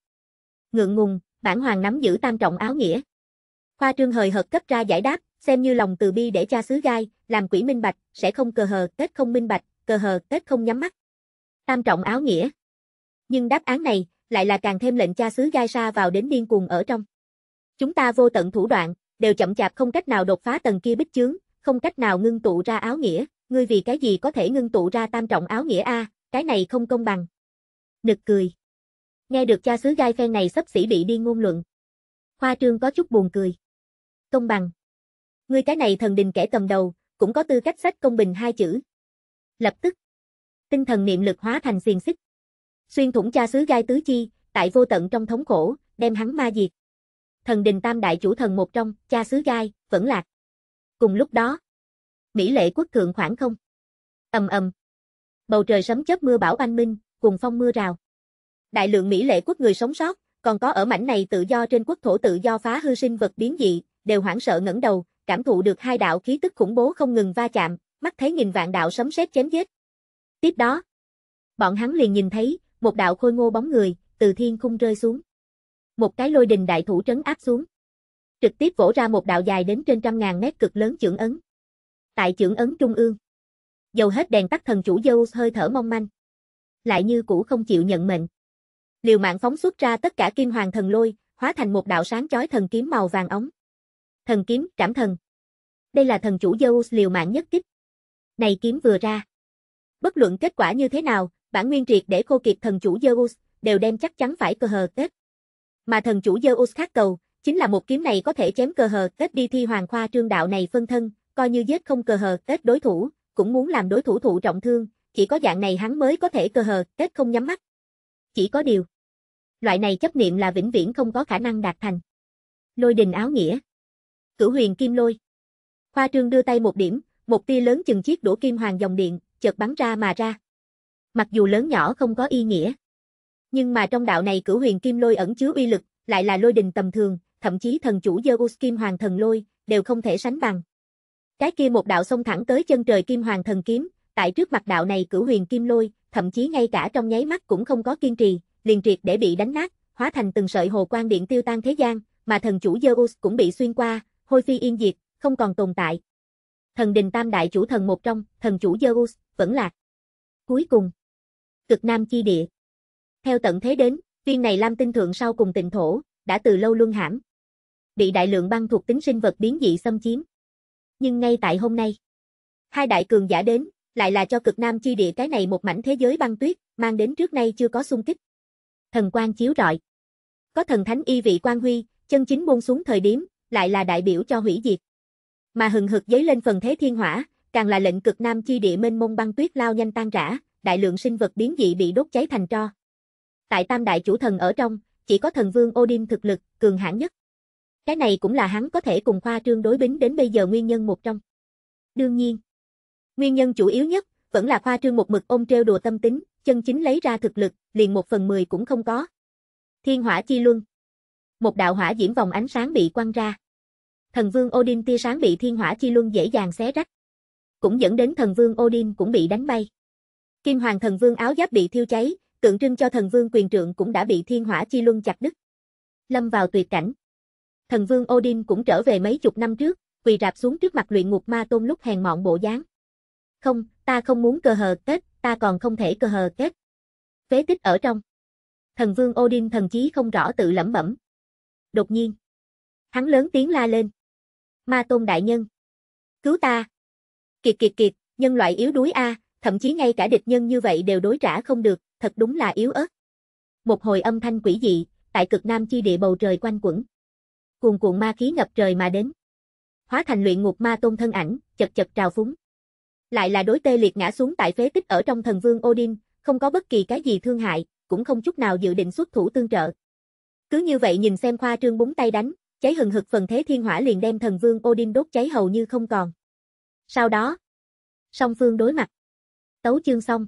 Ngượng ngùng, bản hoàng nắm giữ tam trọng áo nghĩa. Khoa trương hời hợt cấp ra giải đáp, xem như lòng từ bi để cha xứ gai, làm quỷ minh bạch, sẽ không cờ hờ, kết không minh bạch, cờ hờ, kết không nhắm mắt. Tam trọng áo nghĩa nhưng đáp án này lại là càng thêm lệnh cha xứ gai sa vào đến điên cuồng ở trong. Chúng ta vô tận thủ đoạn, đều chậm chạp không cách nào đột phá tầng kia bích chướng, không cách nào ngưng tụ ra áo nghĩa, ngươi vì cái gì có thể ngưng tụ ra tam trọng áo nghĩa a, cái này không công bằng. Nực cười. Nghe được cha xứ gai phen này sắp xỉ bị đi ngôn luận. khoa trương có chút buồn cười. Công bằng. Ngươi cái này thần đình kẻ cầm đầu, cũng có tư cách sách công bình hai chữ. Lập tức. Tinh thần niệm lực hóa thành xiềng xích xuyên thủng cha xứ gai tứ chi, tại vô tận trong thống khổ, đem hắn ma diệt. Thần đình tam đại chủ thần một trong, cha xứ gai, vẫn lạc. Cùng lúc đó, Mỹ lệ quốc thượng khoảng không. ầm ầm Bầu trời sấm chớp mưa bão oanh minh, cùng phong mưa rào. Đại lượng Mỹ lệ quốc người sống sót, còn có ở mảnh này tự do trên quốc thổ tự do phá hư sinh vật biến dị, đều hoảng sợ ngẩng đầu, cảm thụ được hai đạo khí tức khủng bố không ngừng va chạm, mắt thấy nghìn vạn đạo sấm sét chém giết. Tiếp đó, bọn hắn liền nhìn thấy, một đạo khôi ngô bóng người, từ thiên khung rơi xuống. Một cái lôi đình đại thủ trấn áp xuống. Trực tiếp vỗ ra một đạo dài đến trên trăm ngàn mét cực lớn chưởng ấn. Tại chưởng ấn trung ương. Dầu hết đèn tắt thần chủ Zeus hơi thở mong manh. Lại như cũ không chịu nhận mệnh. Liều mạng phóng xuất ra tất cả kim hoàng thần lôi, hóa thành một đạo sáng chói thần kiếm màu vàng ống. Thần kiếm, trảm thần. Đây là thần chủ Zeus liều mạng nhất kích. Này kiếm vừa ra. Bất luận kết quả như thế nào, bản nguyên triệt để khô kiệt thần chủ Zeus, đều đem chắc chắn phải cơ hờ kết. Mà thần chủ Zeus khác cầu, chính là một kiếm này có thể chém cơ hờ kết đi thi hoàng khoa trương đạo này phân thân, coi như giết không cơ hờ kết đối thủ, cũng muốn làm đối thủ thụ trọng thương, chỉ có dạng này hắn mới có thể cơ hờ kết không nhắm mắt. Chỉ có điều, loại này chấp niệm là vĩnh viễn không có khả năng đạt thành. Lôi đình áo nghĩa, cửu huyền kim lôi. Khoa trương đưa tay một điểm, một tia lớn chừng chiếc đũa kim hoàng dòng điện, chợt bắn ra mà ra mặc dù lớn nhỏ không có ý nghĩa. Nhưng mà trong đạo này cửu huyền kim lôi ẩn chứa uy lực, lại là lôi đình tầm thường, thậm chí thần chủ Zeus Kim Hoàng Thần Lôi, đều không thể sánh bằng. Cái kia một đạo xông thẳng tới chân trời Kim Hoàng Thần Kiếm, tại trước mặt đạo này cửu huyền kim lôi, thậm chí ngay cả trong nháy mắt cũng không có kiên trì, liền triệt để bị đánh nát, hóa thành từng sợi hồ quang điện tiêu tan thế gian, mà thần chủ Zeus cũng bị xuyên qua, hôi phi yên diệt, không còn tồn tại. Thần đình tam đại chủ thần một trong, thần chủ Zeus, vẫn lạc. Cuối cùng cực nam chi địa. Theo tận thế đến, viên này lam tinh thượng sau cùng tịnh thổ, đã từ lâu luân hãm. Bị đại lượng băng thuộc tính sinh vật biến dị xâm chiếm. Nhưng ngay tại hôm nay, hai đại cường giả đến, lại là cho cực nam chi địa cái này một mảnh thế giới băng tuyết, mang đến trước nay chưa có xung kích. Thần quan chiếu rọi. Có thần thánh y vị quan huy, chân chính buông xuống thời điểm, lại là đại biểu cho hủy diệt. Mà hừng hực giấy lên phần thế thiên hỏa, càng là lệnh cực nam chi địa mênh mông băng tuyết lao nhanh tan rã, đại lượng sinh vật biến dị bị đốt cháy thành tro. Tại tam đại chủ thần ở trong, chỉ có thần vương Odin thực lực, cường hãn nhất. Cái này cũng là hắn có thể cùng khoa trương đối bính đến bây giờ nguyên nhân một trong. Đương nhiên, nguyên nhân chủ yếu nhất vẫn là khoa trương một mực ôm treo đùa tâm tính, chân chính lấy ra thực lực, liền một phần mười cũng không có. Thiên hỏa chi luân. Một đạo hỏa diễm vòng ánh sáng bị quăng ra. Thần vương Odin tia sáng bị thiên hỏa chi luân dễ dàng xé rách. Cũng dẫn đến thần vương Odin cũng bị đánh bay. Kim Hoàng Thần Vương áo giáp bị thiêu cháy, tượng trưng cho Thần Vương quyền trượng cũng đã bị thiên hỏa chi luân chặt đứt. Lâm vào tuyệt cảnh. Thần Vương Odin cũng trở về mấy chục năm trước, quỳ rạp xuống trước mặt luyện ngục ma tôn lúc hèn mọn bộ dáng. Không, ta không muốn cơ hờ kết, ta còn không thể cơ hờ kết. Phế tích ở trong. Thần Vương Odin thần chí không rõ tự lẩm bẩm. Đột nhiên. Hắn lớn tiếng la lên. Ma tôn đại nhân. Cứu ta. Kiệt kiệt kiệt, nhân loại yếu đuối a, à, thậm chí ngay cả địch nhân như vậy đều đối trả không được, thật đúng là yếu ớt. Một hồi âm thanh quỷ dị, tại cực nam chi địa bầu trời quanh quẩn. Cuồn cuộn ma khí ngập trời mà đến. Hóa thành luyện ngục ma tôn thân ảnh, chật chật trào phúng. Lại là đối tê liệt ngã xuống tại phế tích ở trong thần vương Odin, không có bất kỳ cái gì thương hại, cũng không chút nào dự định xuất thủ tương trợ. Cứ như vậy nhìn xem khoa trương búng tay đánh, cháy hừng hực phần thế thiên hỏa liền đem thần vương Odin đốt cháy hầu như không còn. Sau đó, song phương đối mặt. Tấu chương xong